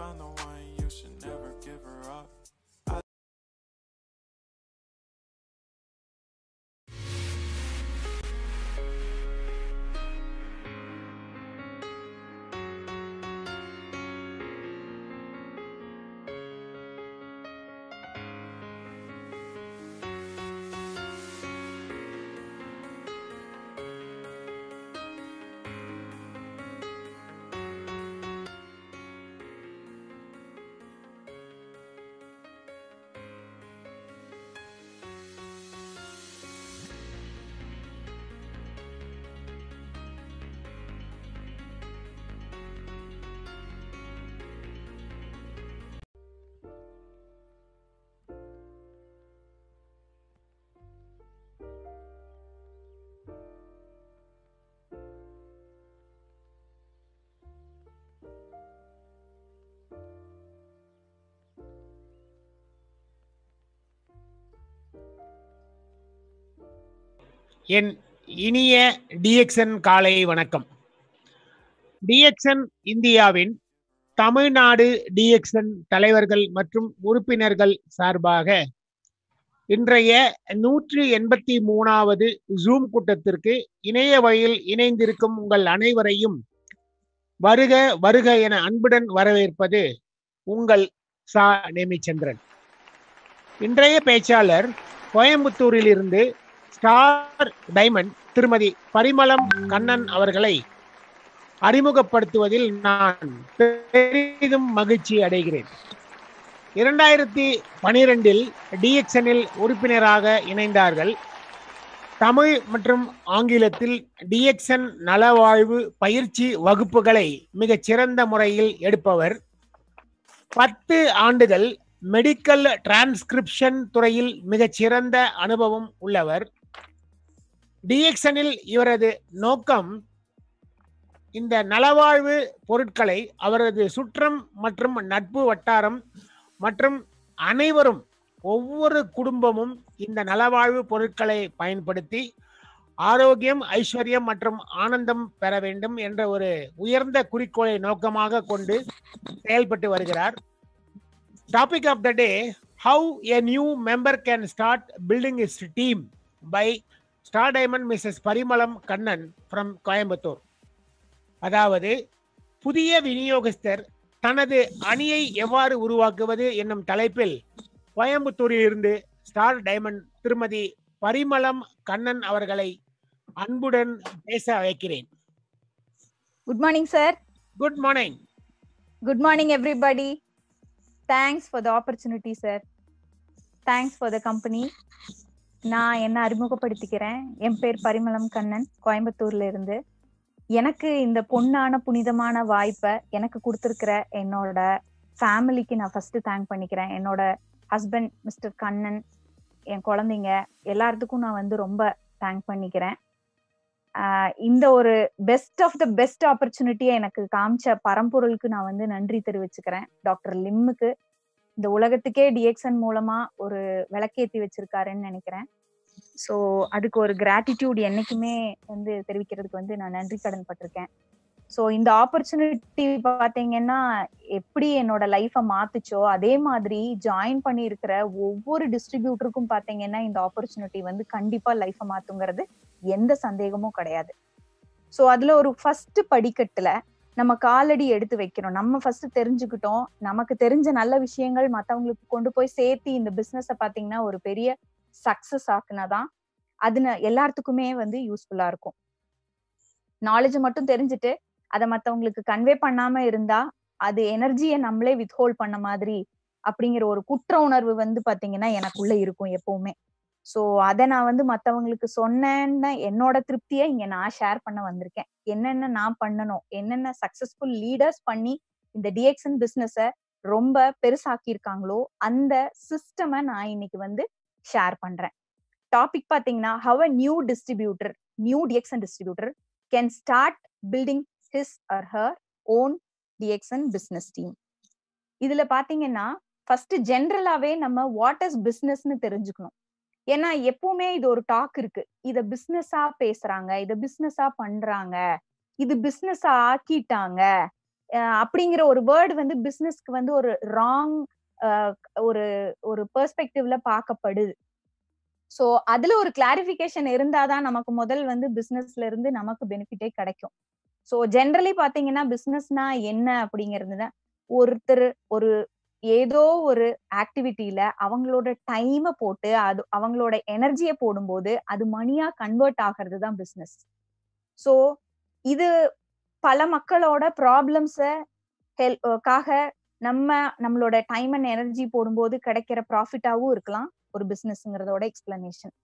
I the என் இனிய TXN காலை வணக்கம் டிஎக்ஸ்என் இந்தியாவின் தமிழ்நாடு டிஎக்ஸ்என் தலைவர்கள் மற்றும் உறுப்பினர்கள் சார்பாக இன்றைய நூற்றி எண்பத்தி மூணாவது ஜூம் கூட்டத்திற்கு இணைய வழியில் இணைந்திருக்கும் உங்கள் அனைவரையும் வருக வருக என அன்புடன் வரவேற்பது உங்கள் சா நேமிச்சந்திரன் இன்றைய பேச்சாளர் கோயம்புத்தூரிலிருந்து ஸ்டார் டைமண்ட் திருமதி பரிமளம் கண்ணன் அவர்களை அறிமுகப்படுத்துவதில் நான் பெரிதும் மகிழ்ச்சி அடைகிறேன் இரண்டாயிரத்தி பனிரெண்டில் டிஎக்சனில் உறுப்பினராக இணைந்தார்கள் தமிழ் மற்றும் ஆங்கிலத்தில் டிஎக்சன் நலவாழ்வு பயிற்சி வகுப்புகளை மிகச் சிறந்த முறையில் எடுப்பவர் பத்து ஆண்டுகள் மெடிக்கல் டிரான்ஸ்கிரிப்ஷன் துறையில் மிகச்சிறந்த அனுபவம் உள்ளவர் டிஎக்சனில் இவரது நோக்கம் இந்த நலவாழ்வு பொருட்களை அவரது சுற்றம் மற்றும் நட்பு வட்டாரம் மற்றும் அனைவரும் ஒவ்வொரு குடும்பமும் இந்த நலவாழ்வு பொருட்களை பயன்படுத்தி ஆரோக்கியம் ஐஸ்வர்யம் மற்றும் ஆனந்தம் பெற வேண்டும் என்ற ஒரு உயர்ந்த குறிக்கோளை நோக்கமாக கொண்டு செயல்பட்டு வருகிறார் topic of the day how a new member can start building his team by star diamond Mrs Parimalam Kannan from Coimbatore அதாவது புதிய விநியோகஸ்தர் தனது அணியை எவ்வாறு உருவாக்குவது என்னும் தலைப்பில் கோயம்புத்தூரில் இருந்து ஸ்டார் டைமண்ட் திருமதி பரிமளம் கண்ணன் அவர்களை அன்புடன் பேச வைக்கிறேன் good morning sir good morning good morning everybody thanks for the opportunity sir thanks for the company நான் என்ன அறிமுகப்படுத்திக்கிறேன் என் பேர் பரிமளம் கண்ணன் கோயம்புத்தூர்ல இருந்து எனக்கு இந்த பொண்ணான புனிதமான வாய்ப்பை எனக்கு கொடுத்துருக்கிற என்னோட ஃபேமிலிக்கு நான் ஃபர்ஸ்ட் தேங்க் பண்ணிக்கிறேன் என்னோட ஹஸ்பண்ட் மிஸ்டர் கண்ணன் என் குழந்தைங்க எல்லாத்துக்கும் நான் வந்து ரொம்ப தேங்க் பண்ணிக்கிறேன் இந்த ஒரு பெஸ்ட் ஆஃப் த பெஸ்ட் ஆப்பர்ச்சுனிட்டியை எனக்கு காமிச்ச பரம்பொருளுக்கு நான் வந்து நன்றி தெரிவிச்சுக்கிறேன் டாக்டர் லிம்முக்கு இந்த உலகத்துக்கே டிஎக்சன் மூலமா ஒரு விளக்கேத்தி வச்சிருக்காருன்னு நினைக்கிறேன் ஸோ அதுக்கு ஒரு கிராட்டிடியூட் என்னைக்குமே வந்து தெரிவிக்கிறதுக்கு வந்து நான் நன்றி கடன் பட்டிருக்கேன் ஸோ இந்த ஆப்பர்ச்சுனிட்டி பார்த்தீங்கன்னா எப்படி என்னோட லைஃப்பை மாத்துச்சோ அதே மாதிரி ஜாயின் பண்ணி இருக்கிற ஒவ்வொரு டிஸ்ட்ரிபியூட்டருக்கும் பார்த்தீங்கன்னா இந்த ஆப்பர்ச்சுனிட்டி வந்து கண்டிப்பா லைஃபை மாத்துங்கிறது எந்த சந்தேகமும் கிடையாது ஸோ அதுல ஒரு ஃபர்ஸ்ட் படிக்கட்டுல நம்ம காலடி எடுத்து வைக்கிறோம் நம்ம ஃபர்ஸ்ட் தெரிஞ்சுக்கிட்டோம் நமக்கு தெரிஞ்ச நல்ல விஷயங்கள் மற்றவங்களுக்கு கொண்டு போய் சேர்த்து இந்த பிஸ்னஸை பார்த்தீங்கன்னா ஒரு பெரிய சக்சஸ் ஆக்குனா தான் அது எல்லாத்துக்குமே வந்து யூஸ்ஃபுல்லா இருக்கும் நாலேஜ் மட்டும் தெரிஞ்சுட்டு அதை மற்றவங்களுக்கு கன்வே பண்ணாம இருந்தா அது எனர்ஜியை நம்மளே வித்ஹோல்ட் பண்ண மாதிரி அப்படிங்கிற ஒரு குற்ற உணர்வு வந்து பாத்தீங்கன்னா எனக்குள்ள இருக்கும் எப்பவுமே சோ அத நான் வந்து மத்தவங்களுக்கு சொன்னேன்னா என்னோட திருப்தியை இங்க நான் ஷேர் பண்ண வந்திருக்கேன் என்னென்ன நான் பண்ணணும் என்னென்ன சக்சஸ்ஃபுல் லீடர்ஸ் பண்ணி இந்த டிஎக்ஸ்என் பிசினஸ ரொம்ப பெருசாக்கியிருக்காங்களோ அந்த சிஸ்டம நான் இன்னைக்கு வந்து ஷேர் பண்றேன் டாபிக் பாத்தீங்கன்னா how a new distributor new DXN distributor can start building his or her own DXN business team இதுல பாத்தீங்கன்னா ஃபர்ஸ்ட் ஜென்ரலாவே நம்ம வாட் இஸ் பிசினஸ்னு தெரிஞ்சுக்கணும் ஏன்னா எப்பவுமே இது ஒரு டாக் இருக்கு இத பிசினஸா பேசுறாங்க இத பிசினஸா பண்றாங்க இது பிசினஸ் ஆக்கிட்டாங்க அப்படிங்கிற ஒரு வேர்டு வந்து பிசினஸ்க்கு வந்து ஒரு ராங் ஒரு ஒரு பெர்ஸ்பெக்டிவ்ல பார்க்கப்படுது சோ அதுல ஒரு கிளாரிபிகேஷன் இருந்தாதான் நமக்கு முதல் வந்து பிசினஸ்ல இருந்து நமக்கு பெனிஃபிட்டே கிடைக்கும் சோ ஜென்ரலி பாத்தீங்கன்னா பிசினஸ்னா என்ன அப்படிங்கிறது ஒருத்தர் ஒரு ஏதோ ஒரு ஆக்டிவிட்டியில அவங்களோட டைமை போட்டு அது அவங்களோட எனர்ஜியை போடும்போது அது மணியா கன்வெர்ட் ஆகிறது தான் பிஸ்னஸ் ஸோ இது பல மக்களோட ப்ராப்ளம்ஸை ஹெல் காக நம்ம நம்மளோட டைம் அண்ட் எனர்ஜி போடும்போது கிடைக்கிற ப்ராஃபிட்டாகவும் இருக்கலாம் ஒரு பிஸ்னஸ்ங்கிறதோட எக்ஸ்பிளனேஷன்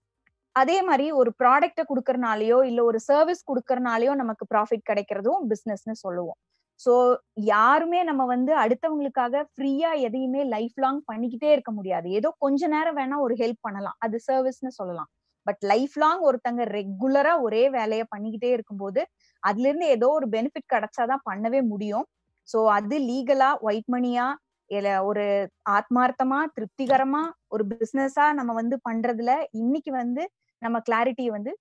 அதே மாதிரி ஒரு ப்ராடக்ட கொடுக்கறனாலயோ இல்லை ஒரு சர்வீஸ் கொடுக்கறனாலயோ நமக்கு ப்ராஃபிட் கிடைக்கிறதும் பிஸ்னஸ்னு சொல்லுவோம் சோ யாருமே நம்ம வந்து அடுத்தவங்களுக்காக ஃப்ரீயா எதையுமே லைஃப் லாங் பண்ணிக்கிட்டே இருக்க முடியாது ஏதோ கொஞ்ச நேரம் வேணா ஒரு ஹெல்ப் பண்ணலாம் அது சர்வீஸ்னு சொல்லலாம் பட் லைஃப் லாங் ஒருத்தங்க ரெகுலரா ஒரே வேலைய பண்ணிக்கிட்டே இருக்கும்போது அதுல இருந்து ஏதோ ஒரு பெனிஃபிட் கிடைச்சாதான் பண்ணவே முடியும் சோ அது லீகலா ஒயிட் மணியா இல்ல ஒரு ஆத்மார்த்தமா திருப்திகரமா ஒரு பிசினஸா நம்ம வந்து பண்றதுல இன்னைக்கு வந்து நம்ம கிளாரிட்டி வந்து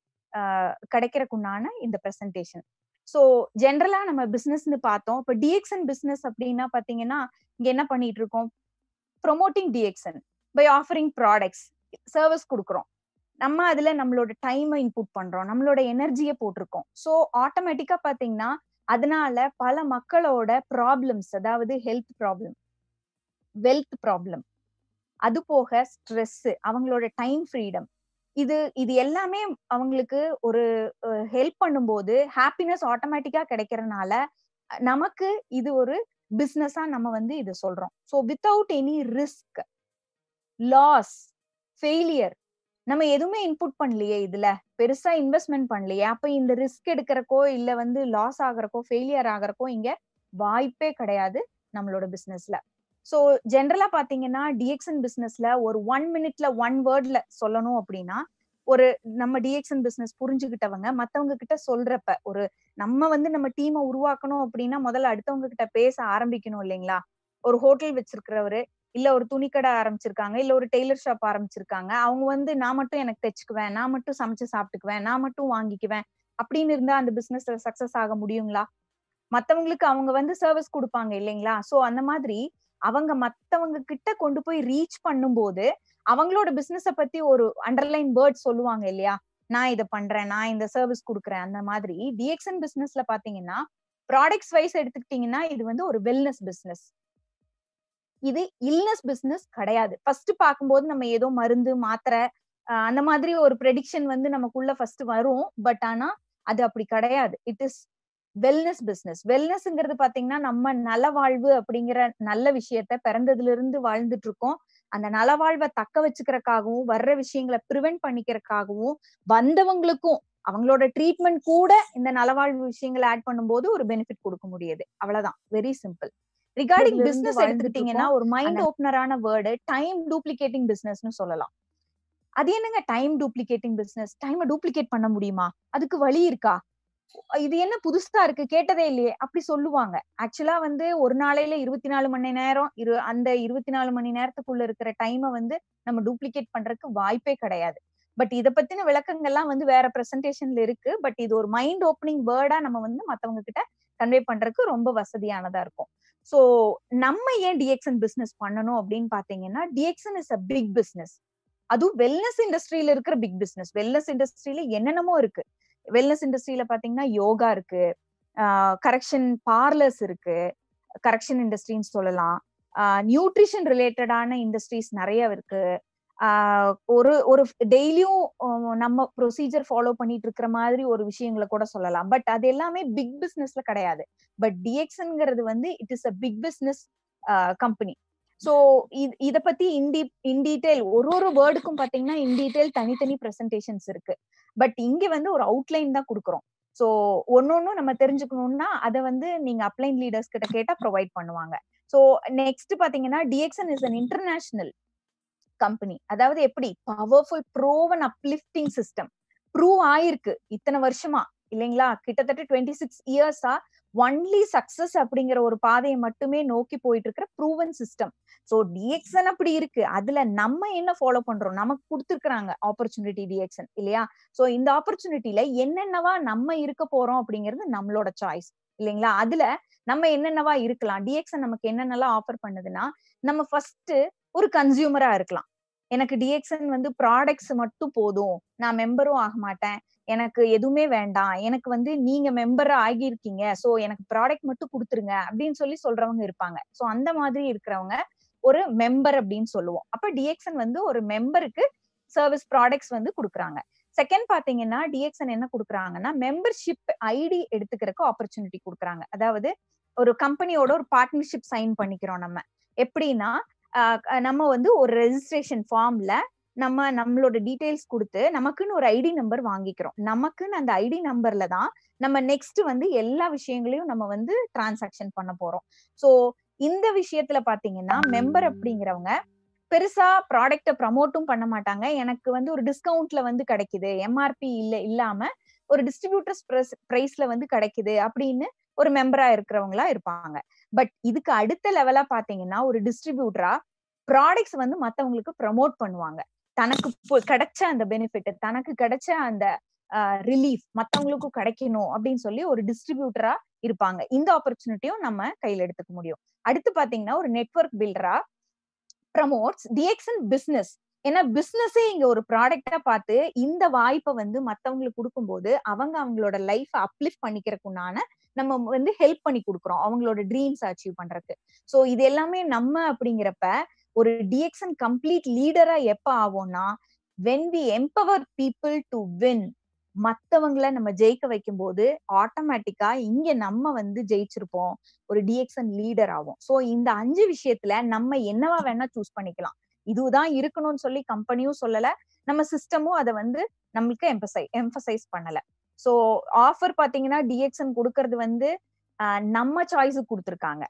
கிடைக்கிறக்குண்டான இந்த பிரசன்டேஷன் ஸோ ஜென்ரலா நம்ம பிசினஸ்ன்னு பார்த்தோம் இப்போ டிஎக்ஸ்என் பிசினஸ் அப்படின்னா பாத்தீங்கன்னா இங்க என்ன பண்ணிட்டு இருக்கோம் promoting DXN by offering products service கொடுக்குறோம் நம்ம அதுல நம்மளோட டைமை இன்புட் பண்றோம் நம்மளோட எனர்ஜியை போட்டிருக்கோம் ஸோ ஆட்டோமேட்டிக்கா பாத்தீங்கன்னா அதனால பல மக்களோட ப்ராப்ளம்ஸ் அதாவது ஹெல்த் ப்ராப்ளம் வெல்த் ப்ராப்ளம் அது போக ஸ்ட்ரெஸ் அவங்களோட டைம் ஃப்ரீடம் இது இது எல்லாமே அவங்களுக்கு ஒரு ஹெல்ப் பண்ணும்போது ஹாப்பினஸ் ஆட்டோமேட்டிக்கா கிடைக்கிறதுனால நமக்கு இது ஒரு பிசினஸா நம்ம வந்து இதை சொல்றோம் so without any risk loss failure நம்ம எதுவுமே இன்புட் பண்ணலையே இதுல பெருசா இன்வெஸ்ட்மெண்ட் பண்ணலையே அப்ப இந்த ரிஸ்க் எடுக்கிறக்கோ இல்ல வந்து லாஸ் ஆகிறக்கோ ஃபெயிலியர் ஆகிறக்கோ இங்க வாய்ப்பே கிடையாது நம்மளோட பிசினஸ்ல ஸோ ஜென்ரலா பாத்தீங்கன்னா டிஎக்ஸன் பிசினஸ்ல ஒரு ஒன் மினிட்ல ஒன் வேர்ட்ல சொல்லணும் அப்படின்னா ஒரு நம்ம டிஎக்ஸன் பிசினஸ் புரிஞ்சுக்கிட்டவங்க மத்தவங்க கிட்ட சொல்றப்ப ஒரு நம்ம வந்து நம்ம டீமை உருவாக்கணும் அப்படின்னா முதல்ல அடுத்தவங்க கிட்ட பேச ஆரம்பிக்கணும் இல்லைங்களா ஒரு ஹோட்டல் வச்சிருக்கிறவரு இல்ல ஒரு துணிக்கடை ஆரம்பிச்சிருக்காங்க இல்ல ஒரு டெய்லர் ஷாப் ஆரம்பிச்சிருக்காங்க அவங்க வந்து நான் மட்டும் எனக்கு தைச்சுக்குவேன் நான் மட்டும் சமைச்சு சாப்பிட்டுக்குவேன் நான் மட்டும் வாங்கிக்குவேன் அப்படின்னு இருந்தா அந்த பிசினஸ்ல சக்சஸ் ஆக முடியுங்களா மத்தவங்களுக்கு அவங்க வந்து சர்வீஸ் கொடுப்பாங்க இல்லைங்களா சோ அந்த மாதிரி அவங்க மத்தவங்க கிட்ட கொண்டு போய் ரீச் பண்ணும்போது அவங்களோட பிசினஸ பத்தி ஒரு அண்டர்லைன் வேர்ட் சொல்லுவாங்க இல்லையா நான் இதை பண்றேன் நான் இந்த சர்வீஸ் கொடுக்குறேன் அந்த மாதிரி டிஎக்ஸ்என் பிசினஸ்ல பாத்தீங்கன்னா ப்ராடக்ட்ஸ் வைஸ் எடுத்துக்கிட்டீங்கன்னா இது வந்து ஒரு வெல்னஸ் பிசினஸ் இது இல்னஸ் பிசினஸ் கிடையாது ஃபர்ஸ்ட் பார்க்கும்போது நம்ம ஏதோ மருந்து மாத்திரை அந்த மாதிரி ஒரு ப்ரெடிக்ஷன் வந்து நமக்குள்ள ஃபர்ஸ்ட் வரும் பட் ஆனா அது அப்படி கிடையாது இட் இஸ் வெல்னஸ் பிசினஸ் வெல்னஸ்ங்கிறது பாத்தீங்கன்னா நம்ம நலவாழ்வு அப்படிங்கிற நல்ல விஷயத்த பிறந்ததுல இருந்து வாழ்ந்துட்டு இருக்கோம் அந்த நலவாழ்வை தக்க வச்சுக்கிறக்காகவும் வர்ற விஷயங்களை ப்ரிவென்ட் பண்ணிக்கிறக்காகவும் வந்தவங்களுக்கும் அவங்களோட ட்ரீட்மெண்ட் கூட இந்த நலவாழ்வு விஷயங்களை ஆட் பண்ணும்போது ஒரு பெனிஃபிட் கொடுக்க முடியுது அவ்வளவுதான் வெரி சிம்பிள் ரிகார்டிங் பிசினஸ் எடுத்துக்கிட்டீங்கன்னா ஒரு மைண்ட் ஓப்பனரான வேர்டு டைம் டூப்ளிகேட்டிங் பிசினஸ்னு சொல்லலாம் அது என்னங்க டைம் டூப்ளிகேட்டிங் பிசினஸ் டைமை டூப்ளிகேட் பண்ண முடியுமா அதுக்கு வழி இருக்கா இது என்ன புதுசா இருக்கு கேட்டதே இல்லையே அப்படி சொல்லுவாங்க ஆக்சுவலா வந்து ஒரு நாளையில இருபத்தி நாலு மணி நேரம் இரு அந்த இருபத்தி நாலு மணி நேரத்துக்குள்ள இருக்கிற டைமை வந்து நம்ம டூப்ளிகேட் பண்றதுக்கு வாய்ப்பே கிடையாது பட் இத பத்தின விளக்கங்கள்லாம் வந்து வேற பிரசன்டேஷன்ல இருக்கு பட் இது ஒரு மைண்ட் ஓப்பனிங் வேர்டா நம்ம வந்து மத்தவங்க கிட்ட கன்வே பண்றதுக்கு ரொம்ப வசதியானதா இருக்கும் சோ நம்ம ஏன் டிஎக்சன் பிசினஸ் பண்ணணும் அப்படின்னு பாத்தீங்கன்னா DXN is a big business அதுவும் வெல்னஸ் இண்டஸ்ட்ரியில இருக்கிற பிக் பிசினஸ் வெல்னஸ் இண்டஸ்ட்ரியில என்னென்னமோ இருக்கு வெல்னஸ் இண்டஸ்ட்ரியில பாத்தீங்கன்னா யோகா இருக்கு கரெக்ஷன் பார்லர்ஸ் இருக்கு கரெக்ஷன் இண்டஸ்ட்ரின்னு சொல்லலாம் நியூட்ரிஷன் ரிலேட்டடான இண்டஸ்ட்ரீஸ் நிறைய இருக்கு ஒரு ஒரு டெய்லியும் நம்ம ப்ரொசீஜர் ஃபாலோ பண்ணிட்டு இருக்கிற மாதிரி ஒரு விஷயங்களை கூட சொல்லலாம் பட் அது எல்லாமே பிக் பிஸ்னஸ்ல கிடையாது பட் டிஎக்ஸ்ங்கிறது வந்து it is a big business company so இத பத்தி இன்டி இன் டீடைல் ஒரு ஒரு வேர்டுக்கும் பாத்தீங்கன்னா இன் டீடைல் தனித்தனி பிரசன்டேஷன்ஸ் இருக்கு பட் இங்க வந்து ஒரு அவுட்லைன் தான் கொடுக்குறோம் சோ ஒன்னொன்னும் நம்ம தெரிஞ்சுக்கணும்னா அதை வந்து நீங்க அப்ளைன் லீடர்ஸ் கிட்ட கேட்டா ப்ரொவைட் பண்ணுவாங்க சோ நெக்ஸ்ட் பாத்தீங்கன்னா DXN is an international company அதாவது எப்படி powerful proven uplifting system prove ஆயிருக்கு இத்தனை வருஷமா இல்லைங்களா கிட்டத்தட்ட டுவெண்ட்டி சிக்ஸ் இயர்ஸா ஒன்லி சக்சஸ் அப்படிங்கிற ஒரு பாதையை மட்டுமே நோக்கி போயிட்டு இருக்கிற ப்ரூவன் சிஸ்டம் ஸோ டிஎக்சன் அப்படி இருக்கு அதுல நம்ம என்ன ஃபாலோ பண்றோம் நமக்கு கொடுத்துருக்குறாங்க ஆப்பர்ச்சுனிட்டி டிஎக்சன் இல்லையா ஸோ இந்த ஆப்பர்ச்சுனிட்டியில என்னென்னவா நம்ம இருக்க போறோம் அப்படிங்கிறது நம்மளோட சாய்ஸ் இல்லைங்களா அதுல நம்ம என்னென்னவா இருக்கலாம் டிஎக்சன் நமக்கு என்னென்னலாம் ஆஃபர் பண்ணுதுன்னா நம்ம ஃபர்ஸ்ட் ஒரு கன்சியூமரா இருக்கலாம் எனக்கு டிஎக்சன் வந்து ப்ராடக்ட்ஸ் மட்டும் போதும் நான் மெம்பரும் ஆக மாட்டேன் எனக்கு எதுவுமே வேண்டாம் எனக்கு வந்து நீங்க மெம்பரா ஆகியிருக்கீங்க சோ எனக்கு ப்ராடக்ட் மட்டும் கொடுத்துருங்க அப்படின்னு சொல்லி சொல்றவங்க இருப்பாங்க சோ அந்த மாதிரி இருக்கிறவங்க ஒரு மெம்பர் அப்படின்னு சொல்லுவோம் அப்ப டிஎக்சன் வந்து ஒரு மெம்பருக்கு சர்வீஸ் ப்ராடக்ட்ஸ் வந்து கொடுக்குறாங்க செகண்ட் பாத்தீங்கன்னா டிஎக்சன் என்ன கொடுக்குறாங்கன்னா மெம்பர்ஷிப் ஐடி எடுத்துக்கிறதுக்கு ஆப்பர்ச்சுனிட்டி கொடுக்குறாங்க அதாவது ஒரு கம்பெனியோட ஒரு பார்ட்னர்ஷிப் சைன் பண்ணிக்கிறோம் நம்ம எப்படின்னா நம்ம வந்து ஒரு ரெஜிஸ்ட்ரேஷன் ஃபார்ம்ல நம்ம நம்மளோட டீடைல்ஸ் கொடுத்து நமக்குன்னு ஒரு ஐடி நம்பர் வாங்கிக்கிறோம் நமக்குன்னு அந்த ஐடி நம்பர்ல தான் நம்ம நெக்ஸ்ட் வந்து எல்லா விஷயங்களையும் நம்ம வந்து டிரான்சாக்ஷன் பண்ண போறோம் ஸோ இந்த விஷயத்துல பாத்தீங்கன்னா மெம்பர் அப்படிங்கிறவங்க பெருசா ப்ராடக்ட ப்ரமோட்டும் பண்ண மாட்டாங்க எனக்கு வந்து ஒரு டிஸ்கவுண்ட்ல வந்து கிடைக்குது எம்ஆர்பி இல்ல இல்லாம ஒரு டிஸ்ட்ரிபியூட்டர்ஸ் பிரைஸ்ல வந்து கிடைக்குது அப்படின்னு ஒரு மெம்பரா இருக்கிறவங்களா இருப்பாங்க பட் இதுக்கு அடுத்த லெவலா பாத்தீங்கன்னா ஒரு டிஸ்ட்ரிபியூட்டரா ப்ராடக்ட்ஸ் வந்து மத்தவங்களுக்கு ப்ரமோட் பண்ணுவாங்க தனக்கு கிடைச்ச அந்த பெனிஃபிட் தனக்கு கிடைச்ச அந்த ரிலீஃப் மத்தவங்களுக்கும் கிடைக்கணும் அப்படின்னு சொல்லி ஒரு டிஸ்ட்ரிபியூட்டரா இருப்பாங்க இந்த ஆப்பர்ச்சுனிட்டியும் நம்ம கையில எடுத்துக்க முடியும் அடுத்து பாத்தீங்கன்னா ஒரு நெட்ஒர்க் பில்டரா ப்ரமோட்ஸ் டிஎக்ஸன் பிசினஸ் ஏன்னா பிசினஸே இங்க ஒரு ப்ராடக்டா பார்த்து இந்த வாய்ப்பை வந்து மத்தவங்களுக்கு கொடுக்கும்போது அவங்க அவங்களோட லைஃப் அப்லிஃப்ட் பண்ணிக்கிறதுக்குண்டான நம்ம வந்து ஹெல்ப் பண்ணி கொடுக்குறோம் அவங்களோட ட்ரீம்ஸ் அச்சீவ் பண்றதுக்கு சோ இது எல்லாமே நம்ம அப்படிங்கிறப்ப ஒரு டிஎக்ஸன் கம்ப்ளீட் லீடரா எப்ப ஆவோம்னா when we empower people to win மத்தவங்களை நம்ம ஜெயிக்க வைக்கும் போது ஆட்டோமேட்டிக்கா இங்க நம்ம வந்து ஜெயிச்சிருப்போம் ஒரு டிஎக்ஸன் லீடர் ஆகும் சோ இந்த அஞ்சு விஷயத்துல நம்ம என்னவா வேணா சூஸ் பண்ணிக்கலாம் இதுதான் இருக்கணும்னு சொல்லி கம்பெனியும் சொல்லல நம்ம சிஸ்டமும் அதை வந்து நம்மளுக்கு எம்பசை எம்பசைஸ் பண்ணல சோ ஆஃபர் பாத்தீங்கன்னா டிஎக்ஸன் கொடுக்கறது வந்து நம்ம சாய்ஸுக்கு கொடுத்துருக்காங்க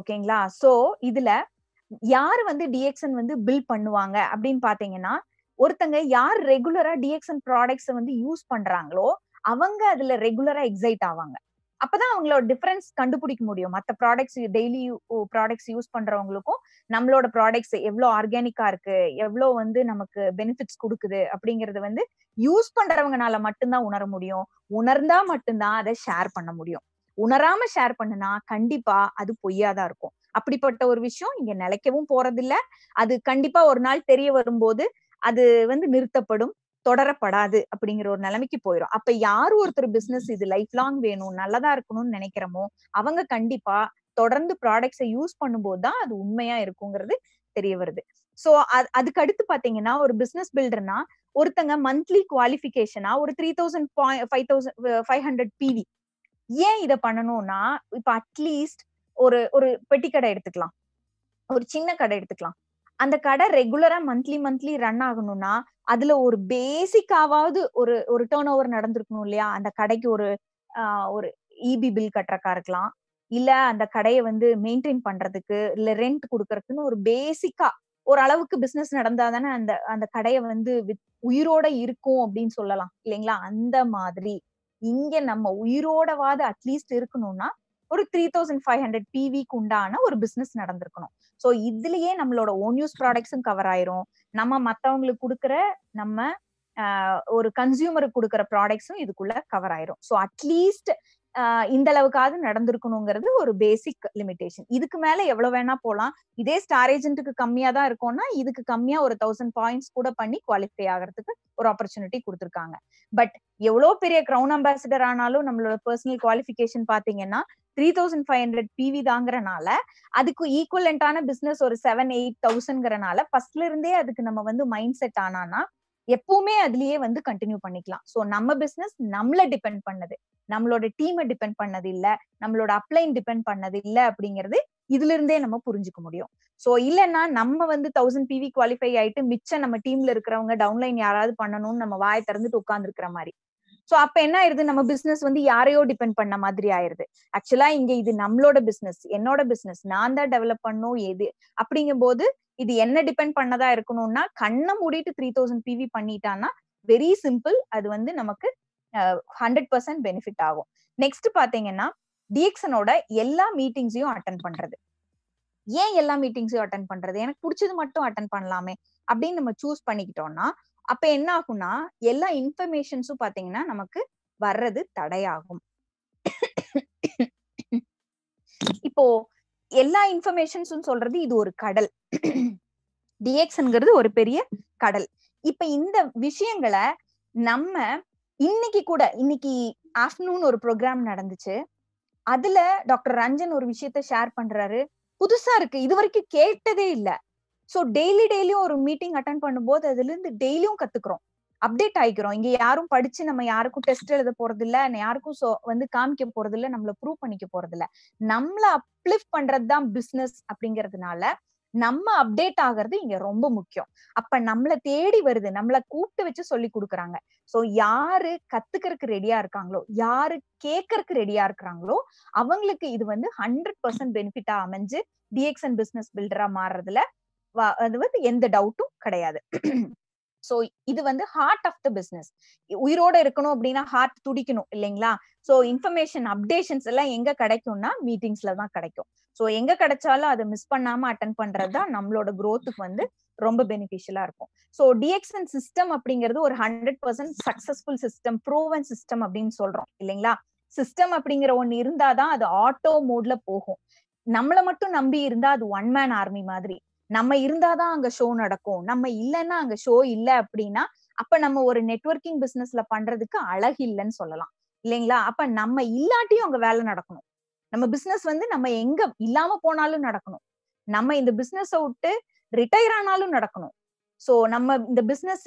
ஓகேங்களா சோ இதுல யார் வந்து டிஎக்சன் வந்து பில் பண்ணுவாங்க அப்படின்னு பாத்தீங்கன்னா ஒருத்தங்க யார் ரெகுலரா டிஎக்சன் ப்ராடக்ட்ஸ் வந்து யூஸ் பண்றாங்களோ அவங்க அதுல ரெகுலரா எக்ஸைட் ஆவாங்க அப்பதான் அவங்களோட டிஃபரன்ஸ் கண்டுபிடிக்க முடியும் மற்ற ப்ராடக்ட்ஸ் டெய்லி ப்ராடக்ட்ஸ் யூஸ் பண்றவங்களுக்கும் நம்மளோட ப்ராடக்ட்ஸ் எவ்வளவு ஆர்கானிக்கா இருக்கு எவ்வளவு வந்து நமக்கு பெனிஃபிட்ஸ் கொடுக்குது அப்படிங்கறது வந்து யூஸ் பண்றவங்கனால மட்டும்தான் உணர முடியும் உணர்ந்தா மட்டும்தான் அதை ஷேர் பண்ண முடியும் உணராம ஷேர் பண்ணுனா கண்டிப்பா அது பொய்யாதான் இருக்கும் அப்படிப்பட்ட ஒரு விஷயம் இங்க நிலைக்கவும் போறதில்ல அது கண்டிப்பா ஒரு நாள் தெரிய வரும்போது அது வந்து நிறுத்தப்படும் தொடரப்படாது அப்படிங்கிற ஒரு நிலைமைக்கு போயிடும் அப்ப யார் ஒருத்தர் பிசினஸ் இது லைஃப் லாங் வேணும் நல்லதா இருக்கணும்னு நினைக்கிறோமோ அவங்க கண்டிப்பா தொடர்ந்து ப்ராடக்ட்ஸை யூஸ் பண்ணும்போது தான் அது உண்மையா இருக்குங்கிறது தெரிய வருது சோ அதுக்கு அடுத்து பாத்தீங்கன்னா ஒரு பிசினஸ் பில்டர்னா ஒருத்தங்க மந்த்லி குவாலிபிகேஷனா ஒரு three thousand five thousand five hundred PV ஏன் இதை பண்ணணும்னா இப்ப அட்லீஸ்ட் ஒரு ஒரு பெட்டி கடை எடுத்துக்கலாம் ஒரு சின்ன கடை எடுத்துக்கலாம் அந்த கடை ரெகுலரா மந்த்லி மந்த்லி ரன் ஆகணும்னா அதுல ஒரு பேசிக்காவது ஒரு ஒரு டேர்ன் ஓவர் நடந்திருக்கணும் இல்லையா அந்த கடைக்கு ஒரு ஒரு இபி e பில் கட்டுறக்கா இருக்கலாம் இல்ல அந்த கடையை வந்து மெயின்டைன் பண்றதுக்கு இல்ல ரெண்ட் கொடுக்கறதுக்குன்னு ஒரு பேசிக்கா ஒரு அளவுக்கு பிசினஸ் நடந்தா தானே அந்த அந்த கடையை வந்து உயிரோட இருக்கும் அப்படின்னு சொல்லலாம் இல்லைங்களா அந்த மாதிரி இங்க நம்ம உயிரோடவாது அட்லீஸ்ட் இருக்கணும்னா ஒரு த்ரீ தௌசண்ட் ஃபைவ் ஹண்ட்ரட் பிவிக்கு உண்டான ஒரு பிசினஸ் நடந்திருக்கணும் ஸோ இதுலயே நம்மளோட ஓன் யூஸ் ப்ராடக்ட்ஸும் கவர் ஆயிரும் நம்ம மத்தவங்களுக்கு கொடுக்குற நம்ம ஒரு கன்சியூமருக்கு கொடுக்குற ப்ராடக்ட்ஸும் இதுக்குள்ள கவர் ஆயிரும் ஸோ அட்லீஸ்ட் இந்த அளவுக்காவது நடந்திருக்கணுங்கிறது ஒரு பேசிக் லிமிடேஷன் இதுக்கு மேல எவ்வளவு வேணா போலாம் இதே ஸ்டார் ஏஜென்ட்டுக்கு கம்மியா தான் இருக்கும்னா இதுக்கு கம்மியா ஒரு தௌசண்ட் பாயிண்ட்ஸ் கூட பண்ணி குவாலிஃபை ஆகிறதுக்கு ஒரு ஆப்பர்ச்சுனிட்டி கொடுத்துருக்காங்க பட் எவ்வளவு பெரிய கிரௌன் அம்பாசிடர் ஆனாலும் நம்மளோட பர்சனல் குவாலிஃபிகேஷன் பாத்தீங்கன்னா three thousand five hundred PV தாங்கிறனால அதுக்கு ஈக்குவலண்டான பிசினஸ் ஒரு செவன் எயிட் தௌசண்ட்ங்கிறனால ஃபர்ஸ்ட்ல இருந்தே அதுக்கு நம்ம வந்து மைண்ட் செட் ஆனானா எப்பவுமே அதுலயே வந்து கண்டினியூ பண்ணிக்கலாம் ஸோ நம்ம பிசினஸ் நம்மள டிபெண்ட் பண்ணது நம்மளோட டீமை டிபெண்ட் பண்ணது இல்ல நம்மளோட அப்ளைன் டிபெண்ட் பண்ணது இல்ல அப்படிங்கிறது இதுல இருந்தே நம்ம புரிஞ்சுக்க முடியும் சோ இல்லைன்னா நம்ம வந்து தௌசண்ட் பிவி குவாலிஃபை ஆயிட்டு மிச்சம் நம்ம டீம்ல இருக்கிறவங்க டவுன்லைன் யாராவது பண்ணணும்னு நம்ம வாயை திறந்துட்டு இருக்கிற மாதிரி சோ அப்ப என்ன ஆயிருது நம்ம பிசினஸ் வந்து யாரையோ டிபெண்ட் பண்ண மாதிரி ஆயிருது ஆக்சுவலா இங்க இது நம்மளோட பிசினஸ் என்னோட பிசினஸ் நான் தான் டெவலப் பண்ணும் எது அப்படிங்கும் போது இது என்ன டிபெண்ட் பண்ணதா இருக்கணும்னா கண்ணை மூடிட்டு த்ரீ தௌசண்ட் பிவி பண்ணிட்டான்னா வெரி சிம்பிள் அது வந்து நமக்கு ஹண்ட்ரட் பர்சன்ட் பெனிஃபிட் ஆகும் நெக்ஸ்ட் பாத்தீங்கன்னா டிஎக்சனோட எல்லா மீட்டிங்ஸையும் அட்டன் பண்றது ஏன் எல்லா மீட்டிங்ஸையும் அட்டன் பண்றது எனக்கு பிடிச்சது மட்டும் அட்டன் பண்ணலாமே அப்படின்னு நம்ம சூஸ் பண்ணிக்கிட்டோம்னா அப்ப என்ன ஆகும்னா எல்லா இன்ஃபர்மேஷன்ஸும் பாத்தீங்கன்னா நமக்கு வர்றது தடையாகும் இப்போ எல்லா இன்ஃபர்மேஷன்ஸும் சொல்றது இது ஒரு கடல் டிஎக்ஸ்ங்கிறது ஒரு பெரிய கடல் இப்ப இந்த விஷயங்களை நம்ம இன்னைக்கு கூட இன்னைக்கு ஆஃப்டர்நூன் ஒரு ப்ரோக்ராம் நடந்துச்சு அதுல டாக்டர் ரஞ்சன் ஒரு விஷயத்த ஷேர் பண்றாரு புதுசா இருக்கு இது வரைக்கும் கேட்டதே இல்லை ஸோ டெய்லி டெய்லியும் ஒரு மீட்டிங் அட்டன் பண்ணும்போது அதுல இருந்து டெய்லியும் கத்துக்கிறோம் அப்டேட் ஆயிக்கிறோம் இங்க யாரும் படிச்சு நம்ம யாருக்கும் டெஸ்ட் எழுத போறது இல்ல யாருக்கும் வந்து காமிக்க போறது இல்ல நம்மள ப்ரூவ் பண்ணிக்க போறது இல்ல நம்மள அப்லிஃப்ட் பண்றதுதான் பிசினஸ் அப்படிங்கறதுனால நம்ம அப்டேட் ஆகிறது இங்க ரொம்ப முக்கியம் அப்ப நம்மள தேடி வருது நம்மள கூப்பிட்டு வச்சு சொல்லி கொடுக்குறாங்க சோ யாரு கத்துக்கிறதுக்கு ரெடியா இருக்காங்களோ யாரு கேட்கறதுக்கு ரெடியா இருக்கிறாங்களோ அவங்களுக்கு இது வந்து ஹண்ட்ரட் பர்சன்ட் பெனிஃபிட்டா அமைஞ்சு டிஎக்ஸ் அண்ட் பிசினஸ் பில்டரா மாறுறதுல அது வந்து எந்த டவுட்டும் கிடையாது சோ இது வந்து ஹார்ட் ஆஃப் த பிசினஸ் உயிரோட இருக்கணும் அப்படின்னா ஹார்ட் துடிக்கணும் இல்லைங்களா சோ இன்ஃபர்மேஷன் அப்டேஷன்ஸ் எல்லாம் எங்க கிடைக்கும்னா மீட்டிங்ஸ்ல தான் கிடைக்கும் சோ எங்க கிடைச்சாலும் அதை மிஸ் பண்ணாம அட்டன் பண்றதுதான் நம்மளோட குரோத்துக்கு வந்து ரொம்ப பெனிஃபிஷியலா இருக்கும் சோ டிஎக்ஸ்என் சிஸ்டம் அப்படிங்கிறது ஒரு hundred percent successful system proven system அப்படின்னு சொல்றோம் இல்லைங்களா சிஸ்டம் அப்படிங்கிற ஒன்னு இருந்தாதான் அது ஆட்டோ மோட்ல போகும் நம்மளை மட்டும் நம்பி இருந்தா அது ஒன் மேன் ஆர்மி மாதிரி நம்ம இருந்தாதான் அங்க ஷோ நடக்கும் நம்ம இல்லைன்னா அங்க ஷோ இல்லை அப்படின்னா அப்ப நம்ம ஒரு நெட்ஒர்க்கிங் பிசினஸ்ல பண்றதுக்கு அழகு இல்லைன்னு சொல்லலாம் இல்லைங்களா அப்ப நம்ம இல்லாட்டியும் அங்க வேலை நடக்கணும் நம்ம பிசினஸ் வந்து நம்ம எங்க இல்லாம போனாலும் நடக்கணும் நம்ம இந்த பிசினஸ் விட்டு ரிட்டையர் ஆனாலும் நடக்கணும் சோ நம்ம இந்த பிசினஸ்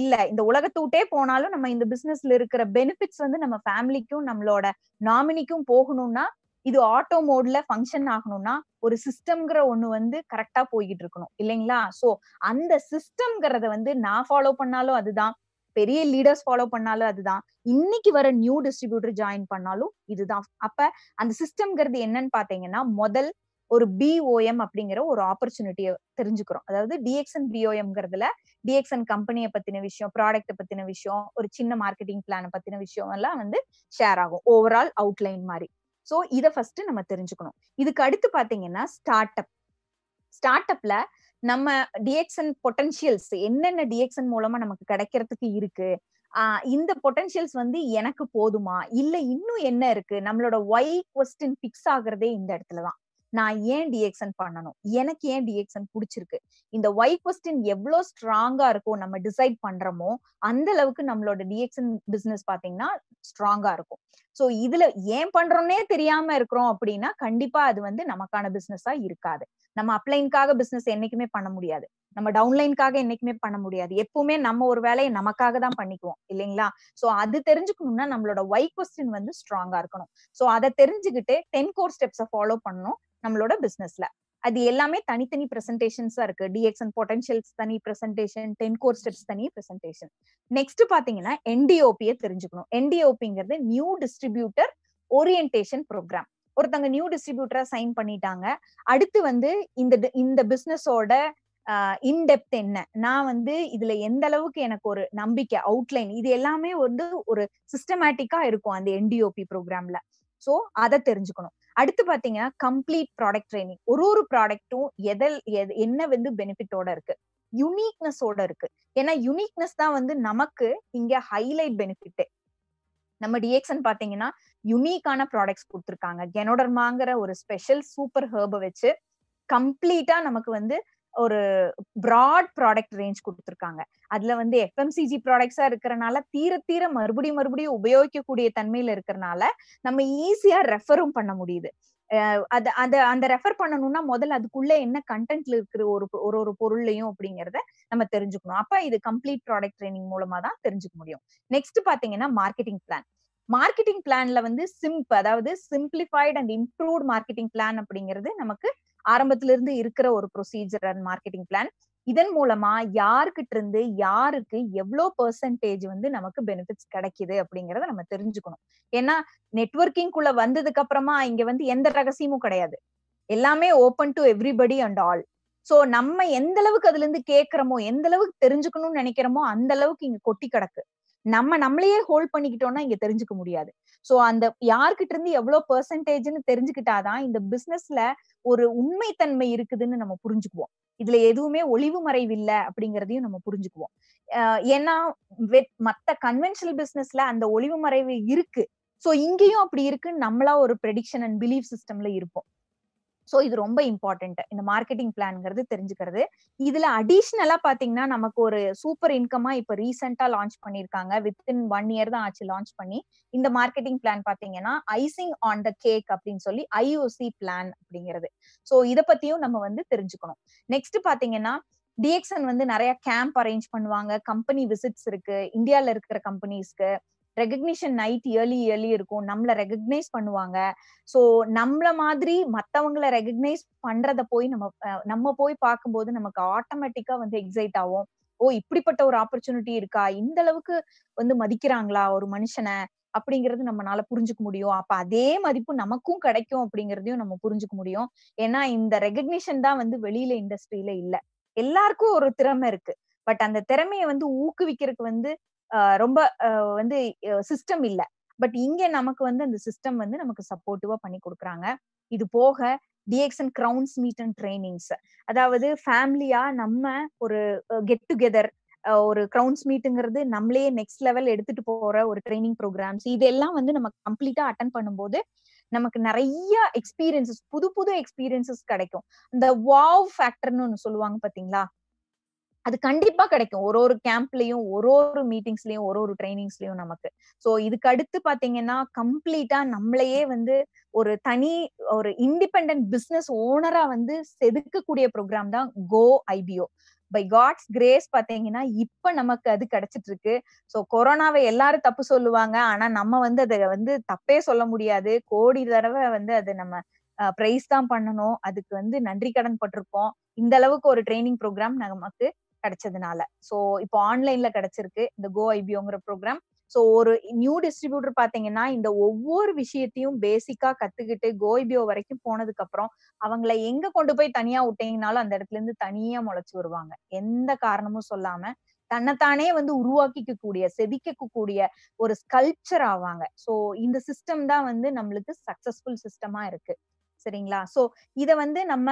இல்ல இந்த உலகத்தை விட்டே போனாலும் நம்ம இந்த பிசினஸ்ல இருக்கிற பெனிஃபிட்ஸ் வந்து நம்ம ஃபேமிலிக்கும் நம்மளோட நாமினிக்கும் போகணும்னா இது ஆட்டோ மோட்ல ஃபங்க்ஷன் ஆகணும்னா ஒரு சிஸ்டம்ங்கிற ஒண்ணு வந்து கரெக்டா போய்கிட்டு இருக்கணும் இல்லைங்களா சோ அந்த சிஸ்டம்ங்கிறத வந்து நான் ஃபாலோ பண்ணாலும் அதுதான் பெரிய லீடர்ஸ் ஃபாலோ பண்ணாலும் அதுதான் இன்னைக்கு வர நியூ டிஸ்ட்ரிபியூட்டர் ஜாயின் பண்ணாலும் இதுதான் அப்ப அந்த சிஸ்டம்ங்கிறது என்னன்னு பாத்தீங்கன்னா முதல் ஒரு பிஓஎம் அப்படிங்கிற ஒரு ஆப்பர்ச்சுனிட்டியை தெரிஞ்சுக்கிறோம் அதாவது டிஎக்ஸ்என் பிஓஎம்ங்கிறதுல டிஎக்ஸ்என் கம்பெனியை பத்தின விஷயம் ப்ராடக்ட்டை பத்தின விஷயம் ஒரு சின்ன மார்க்கெட்டிங் பிளானை பத்தின விஷயம் எல்லாம் வந்து ஷேர் ஆகும் ஓவரால் அவுட்லைன் மாதிரி சோ இத ஃபர்ஸ்ட் நம்ம தெரிஞ்சுக்கணும் இதுக்கு அடுத்து பாத்தீங்கன்னா ஸ்டார்ட் அப் ஸ்டார்ட் அப்ல நம்ம டிஎக்சன் பொட்டன்ஷியல்ஸ் என்னென்ன டிஎக்ஷன் மூலமா நமக்கு கிடைக்கிறதுக்கு இருக்கு இந்த பொட்டன்ஷியல்ஸ் வந்து எனக்கு போதுமா இல்ல இன்னும் என்ன இருக்கு நம்மளோட ஒய் கொஸ்டின் பிக்ஸ் ஆகுறதே இந்த இடத்துலதான் நான் ஏன் டிஎக்சன் பண்ணணும் எனக்கு ஏன் டிஎக்ஷன் பிடிச்சிருக்கு இந்த ஒய் கொஸ்டின் எவ்வளவு ஸ்ட்ராங்கா இருக்கும் நம்ம டிசைட் பண்றோமோ அந்த அளவுக்கு நம்மளோட டிஎக்ஷன் பிசினஸ் பாத்தீங்கன்னா ஸ்ட்ராங்கா இருக்கும் சோ இதுல ஏன் பண்றோம்னே தெரியாம இருக்கிறோம் அப்படின்னா கண்டிப்பா அது வந்து நமக்கான பிசினஸா இருக்காது நம்ம அப்லைனுக்காக பிசினஸ் என்னைக்குமே பண்ண முடியாது நம்ம டவுன்லைன்காக என்னைக்குமே பண்ண முடியாது எப்பவுமே நம்ம ஒரு வேலையை நமக்காக தான் பண்ணிக்குவோம் இல்லைங்களா சோ அது தெரிஞ்சுக்கணும்னா நம்மளோட ஒய் கொஸ்டின் வந்து ஸ்ட்ராங்கா இருக்கணும் சோ அதை தெரிஞ்சுக்கிட்டு டென் கோர் ஸ்டெப்ஸை ஃபாலோ பண்ணணும் நம்மளோட பிசினஸ்ல அது எல்லாமே தனித்தனி பிரசன்டேஷன்ஸா இருக்கு டிஎக்ஸ் அண்ட் பொட்டன்ஷியல்ஸ் தனி பிரசன்டேஷன் டென் கோர் ஸ்டெப்ஸ் தனி பிரசன்டேஷன் நெக்ஸ்ட் பாத்தீங்கன்னா என்டிஓபியை தெரிஞ்சுக்கணும் என்டிஓபிங்கிறது நியூ டிஸ்ட்ரிபியூட்டர் ஓரியன்டேஷன் ப்ரோக்ராம் ஒருத்தங்க நியூ டிஸ்ட்ரிபியூட்டரா சைன் பண்ணிட்டாங்க அடுத்து வந்து இந்த இந்த பிசினஸோட இன்டெப்த் என்ன நான் வந்து இதுல எந்த அளவுக்கு எனக்கு ஒரு நம்பிக்கை அவுட்லைன் இது எல்லாமே வந்து ஒரு சிஸ்டமேட்டிக்கா இருக்கும் அந்த என்டிஓபி ப்ரோக்ராம்ல சோ அதை தெரிஞ்சுக்கணும் அடுத்து பாத்தீங்கன்னா கம்ப்ளீட் ப்ராடக்ட் ட்ரைனிங் ஒரு ஒரு ப்ராடக்ட்டும் எதில் என்ன வந்து பெனிஃபிட்டோட இருக்கு யுனிக்னஸோட இருக்கு ஏன்னா யுனிக்னஸ் தான் வந்து நமக்கு இங்க ஹைலைட் பெனிஃபிட் நம்ம டிஎக்ஸ்ன்னு பாத்தீங்கன்னா யுனிக்கான ப்ராடக்ட்ஸ் கொடுத்துருக்காங்க கெனோடர்மாங்கிற ஒரு ஸ்பெஷல் சூப்பர் ஹேர்பை வச்சு கம்ப்ளீட்டா நமக்கு வந்து ஒரு ப்ராட் ப்ராடக்ட் ரேஞ்ச் கொடுத்துருக்காங்க அதுல வந்து எஃப்எம்சிஜி ப்ராடக்ட்ஸா இருக்கிறனால தீர தீர மறுபடியும் மறுபடியும் உபயோகிக்கக்கூடிய தன்மையில இருக்கிறனால நம்ம ஈஸியா ரெஃபரும் பண்ண முடியுது அது அந்த அந்த ரெஃபர் பண்ணணும்னா முதல்ல அதுக்குள்ள என்ன கண்டென்ட்ல இருக்கிற ஒரு ஒரு ஒரு பொருள்லையும் அப்படிங்கறத நம்ம தெரிஞ்சுக்கணும் அப்ப இது கம்ப்ளீட் ப்ராடக்ட் ட்ரைனிங் மூலமா தான் தெரிஞ்சுக்க முடியும் நெக்ஸ்ட் பாத்தீங்கன்னா மார்க்கெட்டிங் பிளான் மார்க்கெட்டிங் பிளான்ல வந்து சிம்ப் அதாவது simplified and improved marketing plan அப்படிங்கிறது நமக்கு ஆரம்பத்துல இருந்து இருக்கிற ஒரு ப்ரொசீஜர் அண்ட் மார்க்கெட்டிங் பிளான் இதன் மூலமா யாருக்கிட்ட இருந்து யாருக்கு எவ்வளோ பெர்சன்டேஜ் வந்து நமக்கு பெனிஃபிட்ஸ் கிடைக்குது அப்படிங்கறத நம்ம தெரிஞ்சுக்கணும் ஏன்னா நெட்ஒர்க்கிங்குள்ள வந்ததுக்கு அப்புறமா இங்க வந்து எந்த ரகசியமும் கிடையாது எல்லாமே open to everybody and all so நம்ம எந்த அளவுக்கு அதுல இருந்து கேட்கிறோமோ எந்த அளவுக்கு தெரிஞ்சுக்கணும்னு நினைக்கிறோமோ அந்த அளவுக்கு இங்க கொட்டி கிடக்கு நம்ம நம்மளையே ஹோல்ட் பண்ணிக்கிட்டோம்னா இங்க தெரிஞ்சுக்க முடியாது சோ அந்த யார்கிட்ட இருந்து எவ்வளவு பெர்சன்டேஜ்னு தெரிஞ்சுக்கிட்டாதான் இந்த பிசினஸ்ல ஒரு உண்மைத்தன்மை இருக்குதுன்னு நம்ம புரிஞ்சுக்குவோம் இதுல எதுவுமே ஒளிவு மறைவு இல்ல அப்படிங்கறதையும் நம்ம புரிஞ்சுக்குவோம் ஏன்னா மத்த கன்வென்ஷனல் பிசினஸ்ல அந்த ஒளிவு மறைவு இருக்கு சோ இங்கேயும் அப்படி இருக்குன்னு நம்மளா ஒரு ப்ரெடிக்ஷன் அண்ட் பிலீஃப் சிஸ்டம்ல இருப்போம் ஸோ இது ரொம்ப இம்பார்ட்டன்ட் இந்த மார்க்கெட்டிங் பிளான்ங்கிறது தெரிஞ்சுக்கிறது இதுல அடிஷ்னலா பாத்தீங்கன்னா நமக்கு ஒரு சூப்பர் இன்கமா இப்ப ரீசெண்டா லான்ச் பண்ணிருக்காங்க வித்தின் ஒன் இயர் தான் ஆச்சு லான்ச் பண்ணி இந்த மார்க்கெட்டிங் பிளான் பாத்தீங்கன்னா ஐசிங் ஆன் த கேக் அப்படின்னு சொல்லி ஐஓசி பிளான் அப்படிங்கிறது ஸோ இதை பத்தியும் நம்ம வந்து தெரிஞ்சுக்கணும் நெக்ஸ்ட் பாத்தீங்கன்னா டிஎக்ஸ்என் வந்து நிறைய கேம்ப் அரேஞ்ச் பண்ணுவாங்க கம்பெனி விசிட்ஸ் இருக்கு இந்தியால இருக்கிற கம்பெனிஸ்க்கு ரெகக்னிஷன் நைட் இயர்லி இயர்லி இருக்கும் நம்மள ரெகக்னைஸ் பண்ணுவாங்க ஸோ நம்மள மாதிரி மத்தவங்கள ரெகக்னைஸ் பண்றத போய் நம்ம நம்ம போய் பார்க்கும்போது நமக்கு ஆட்டோமேட்டிக்கா வந்து எக்ஸைட் ஆகும் ஓ இப்படிப்பட்ட ஒரு ஆப்பர்ச்சுனிட்டி இருக்கா இந்த அளவுக்கு வந்து மதிக்கிறாங்களா ஒரு மனுஷனை அப்படிங்கிறது நம்மளால புரிஞ்சுக்க முடியும் அப்ப அதே மதிப்பு நமக்கும் கிடைக்கும் அப்படிங்கறதையும் நம்ம புரிஞ்சுக்க முடியும் ஏன்னா இந்த ரெகக்னிஷன் தான் வந்து வெளியில இண்டஸ்ட்ரியில இல்ல எல்லாருக்கும் ஒரு திறமை இருக்கு பட் அந்த திறமையை வந்து ஊக்குவிக்கிறதுக்கு வந்து ரொம்ப வந்து சிஸ்டம் இல்ல பட் இங்க நமக்கு வந்து அந்த சிஸ்டம் வந்து நமக்கு சப்போர்ட்டிவா பண்ணி கொடுக்குறாங்க இது போக DXN crowns meet and trainings அதாவது ஃபேமிலியா நம்ம ஒரு கெட் டுகெதர் ஒரு கிரவுன்ஸ் மீட்டுங்கிறது நம்மளே நெக்ஸ்ட் லெவல் எடுத்துட்டு போற ஒரு ட்ரைனிங் ப்ரோக்ராம்ஸ் இதெல்லாம் வந்து நம்ம கம்ப்ளீட்டா அட்டன் பண்ணும்போது நமக்கு நிறைய எக்ஸ்பீரியன்சஸ் புது புது எக்ஸ்பீரியன்சஸ் கிடைக்கும் இந்த வாவ் ஃபேக்டர்னு ஒன்று சொல்லுவாங்க பாத்தீங்களா அது கண்டிப்பா கிடைக்கும் ஒரு ஒரு கேம்ப்லயும் ஒரு ஒரு மீட்டிங்ஸ்லயும் ஒரு ஒரு ட்ரைனிங்ஸ்லயும் நமக்கு சோ இதுக்கு அடுத்து பாத்தீங்கன்னா கம்ப்ளீட்டா நம்மளையே வந்து ஒரு தனி ஒரு இண்டிபெண்ட் பிசினஸ் ஓனரா வந்து செதுக்கக்கூடிய ப்ரோக்ராம் தான் go IPO by God's grace பாத்தீங்கன்னா இப்ப நமக்கு அது கிடைச்சிட்டு இருக்கு ஸோ கொரோனாவை எல்லாரும் தப்பு சொல்லுவாங்க ஆனா நம்ம வந்து அதை வந்து தப்பே சொல்ல முடியாது கோடி தடவை வந்து அது நம்ம பிரைஸ் தான் பண்ணணும் அதுக்கு வந்து நன்றி கடன் பட்டிருக்கோம் இந்த அளவுக்கு ஒரு ட்ரைனிங் ப்ரோக்ராம் நமக்கு கிடைச்சதுனால ஸோ இப்போ ஆன்லைன்ல கிடைச்சிருக்கு இந்த கோ ஐபிஓங்கிற ப்ரோக்ராம் ஸோ ஒரு நியூ டிஸ்ட்ரிபியூட்டர் பார்த்தீங்கன்னா இந்த ஒவ்வொரு விஷயத்தையும் பேசிக்கா கத்துக்கிட்டு கோய்பியோ வரைக்கும் போனதுக்கு அப்புறம் அவங்கள எங்க கொண்டு போய் தனியா விட்டீங்கனாலும் அந்த இடத்துல இருந்து தனியா முளைச்சு வருவாங்க எந்த காரணமும் சொல்லாம தன்னைத்தானே வந்து உருவாக்கிக்க கூடிய செதுக்க கூடிய ஒரு ஸ்கல்ச்சர் ஆவாங்க ஸோ இந்த சிஸ்டம் தான் வந்து நம்மளுக்கு சக்சஸ்ஃபுல் சிஸ்டமா இருக்கு சரிங்களா சோ இத வந்து நம்ம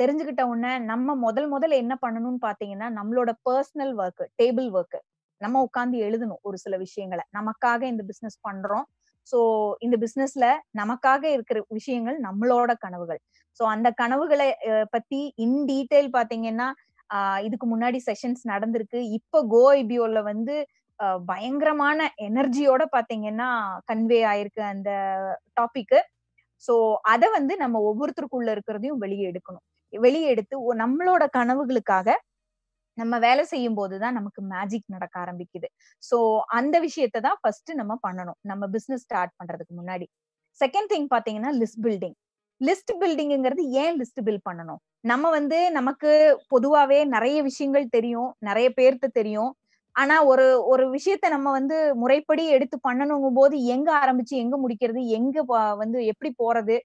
தெரிஞ்சுக்கிட்ட உடனே நம்ம முதல் முதல்ல என்ன பண்ணணும்னு பாத்தீங்கன்னா நம்மளோட பர்சனல் ஒர்க் டேபிள் ஒர்க் நம்ம உட்காந்து எழுதணும் ஒரு சில விஷயங்களை நமக்காக இந்த பிசினஸ் பண்றோம் சோ இந்த பிசினஸ்ல நமக்காக இருக்கிற விஷயங்கள் நம்மளோட கனவுகள் சோ அந்த கனவுகளை பத்தி இன் டீட்டெயில் பாத்தீங்கன்னா இதுக்கு முன்னாடி செஷன்ஸ் நடந்திருக்கு இப்போ கோ ஐபிஓல வந்து பயங்கரமான எனர்ஜியோட பாத்தீங்கன்னா கன்வே ஆயிருக்கு அந்த டாபிக் சோ அத வந்து நம்ம ஒவ்வொருத்தருக்குள்ள இருக்கிறதையும் வெளியே எடுக்கணும் வெளியே எடுத்து நம்மளோட கனவுகளுக்காக நம்ம வேலை செய்யும் போதுதான் நமக்கு மேஜிக் நடக்க ஆரம்பிக்குது சோ அந்த விஷயத்தை தான் ஃபர்ஸ்ட் நம்ம பண்ணணும் நம்ம பிசினஸ் ஸ்டார்ட் பண்றதுக்கு முன்னாடி செகண்ட் திங் பாத்தீங்கன்னா லிஸ்ட் பில்டிங் லிஸ்ட் பில்டிங்ங்கிறது ஏன் லிஸ்ட் பில்ட் பண்ணணும் நம்ம வந்து நமக்கு பொதுவாவே நிறைய விஷயங்கள் தெரியும் நிறைய பேர்த்து தெரியும் ஆனா ஒரு ஒரு விஷயத்த நம்ம வந்து முறைப்படி எடுத்து பண்ணணுங்கும் போது எங்க ஆரம்பிச்சு எங்க முடிக்கிறது எங்க வந்து எப்படி போறது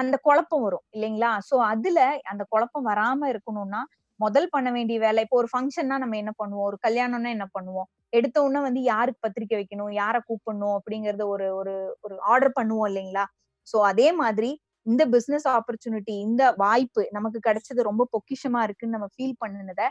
அந்த குழப்பம் வரும் இல்லைங்களா சோ அதுல அந்த குழப்பம் வராம இருக்கணும்னா முதல் பண்ண வேண்டிய வேலை இப்போ ஒரு ஃபங்க்ஷன்னா நம்ம என்ன பண்ணுவோம் ஒரு கல்யாணம்னா என்ன பண்ணுவோம் எடுத்த உடனே வந்து யாருக்கு பத்திரிக்கை வைக்கணும் யார கூப்பிடணும் அப்படிங்கறத ஒரு ஒரு ஒரு ஆர்டர் பண்ணுவோம் இல்லைங்களா சோ அதே மாதிரி இந்த பிசினஸ் ஆப்பர்ச்சுனிட்டி இந்த வாய்ப்பு நமக்கு கிடைச்சது ரொம்ப பொக்கிஷமா இருக்குன்னு நம்ம ஃபீல் பண்ணினத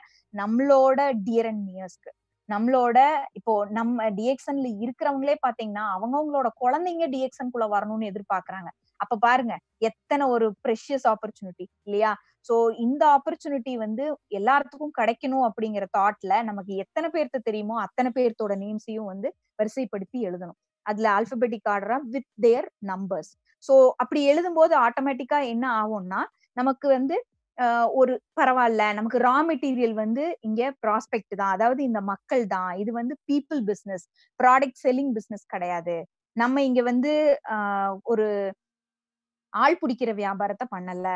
நம்மளோட டியர் அண்ட் நியர்ஸ்க்கு நம்மளோட இப்போ நம்ம டிஎக்சன்ல இருக்கிறவங்களே பாத்தீங்கன்னா அவங்கவுங்களோட குழந்தைங்க குள்ள வரணும்னு எதிர்பார்க்கறாங்க அப்ப பாருங்க எத்தனை ஒரு ப்ரெஷியஸ் ஆப்பர்ச்சுனிட்டி இல்லையா சோ இந்த ஆப்பர்ச்சுனிட்டி வந்து எல்லாத்துக்கும் கிடைக்கணும் அப்படிங்கிற தாட்ல நமக்கு எத்தனை பேர்த்த தெரியுமோ அத்தனை பேர்த்தோட நேம்ஸையும் வந்து வரிசைப்படுத்தி எழுதணும் அதுல ஆல்பபெட்டிக் ஆர்டரா வித் தேர் நம்பர்ஸ் சோ அப்படி எழுதும்போது ஆட்டோமேட்டிக்கா என்ன ஆகும்னா நமக்கு வந்து ஒரு பரவாயில்ல நமக்கு ரா மெட்டீரியல் வந்து இங்க ப்ராஸ்பெக்ட் தான் அதாவது இந்த மக்கள் தான் இது வந்து people business product selling business கிடையாது நம்ம இங்க வந்து ஒரு ஆள் பிடிக்கிற வியாபாரத்தை பண்ணல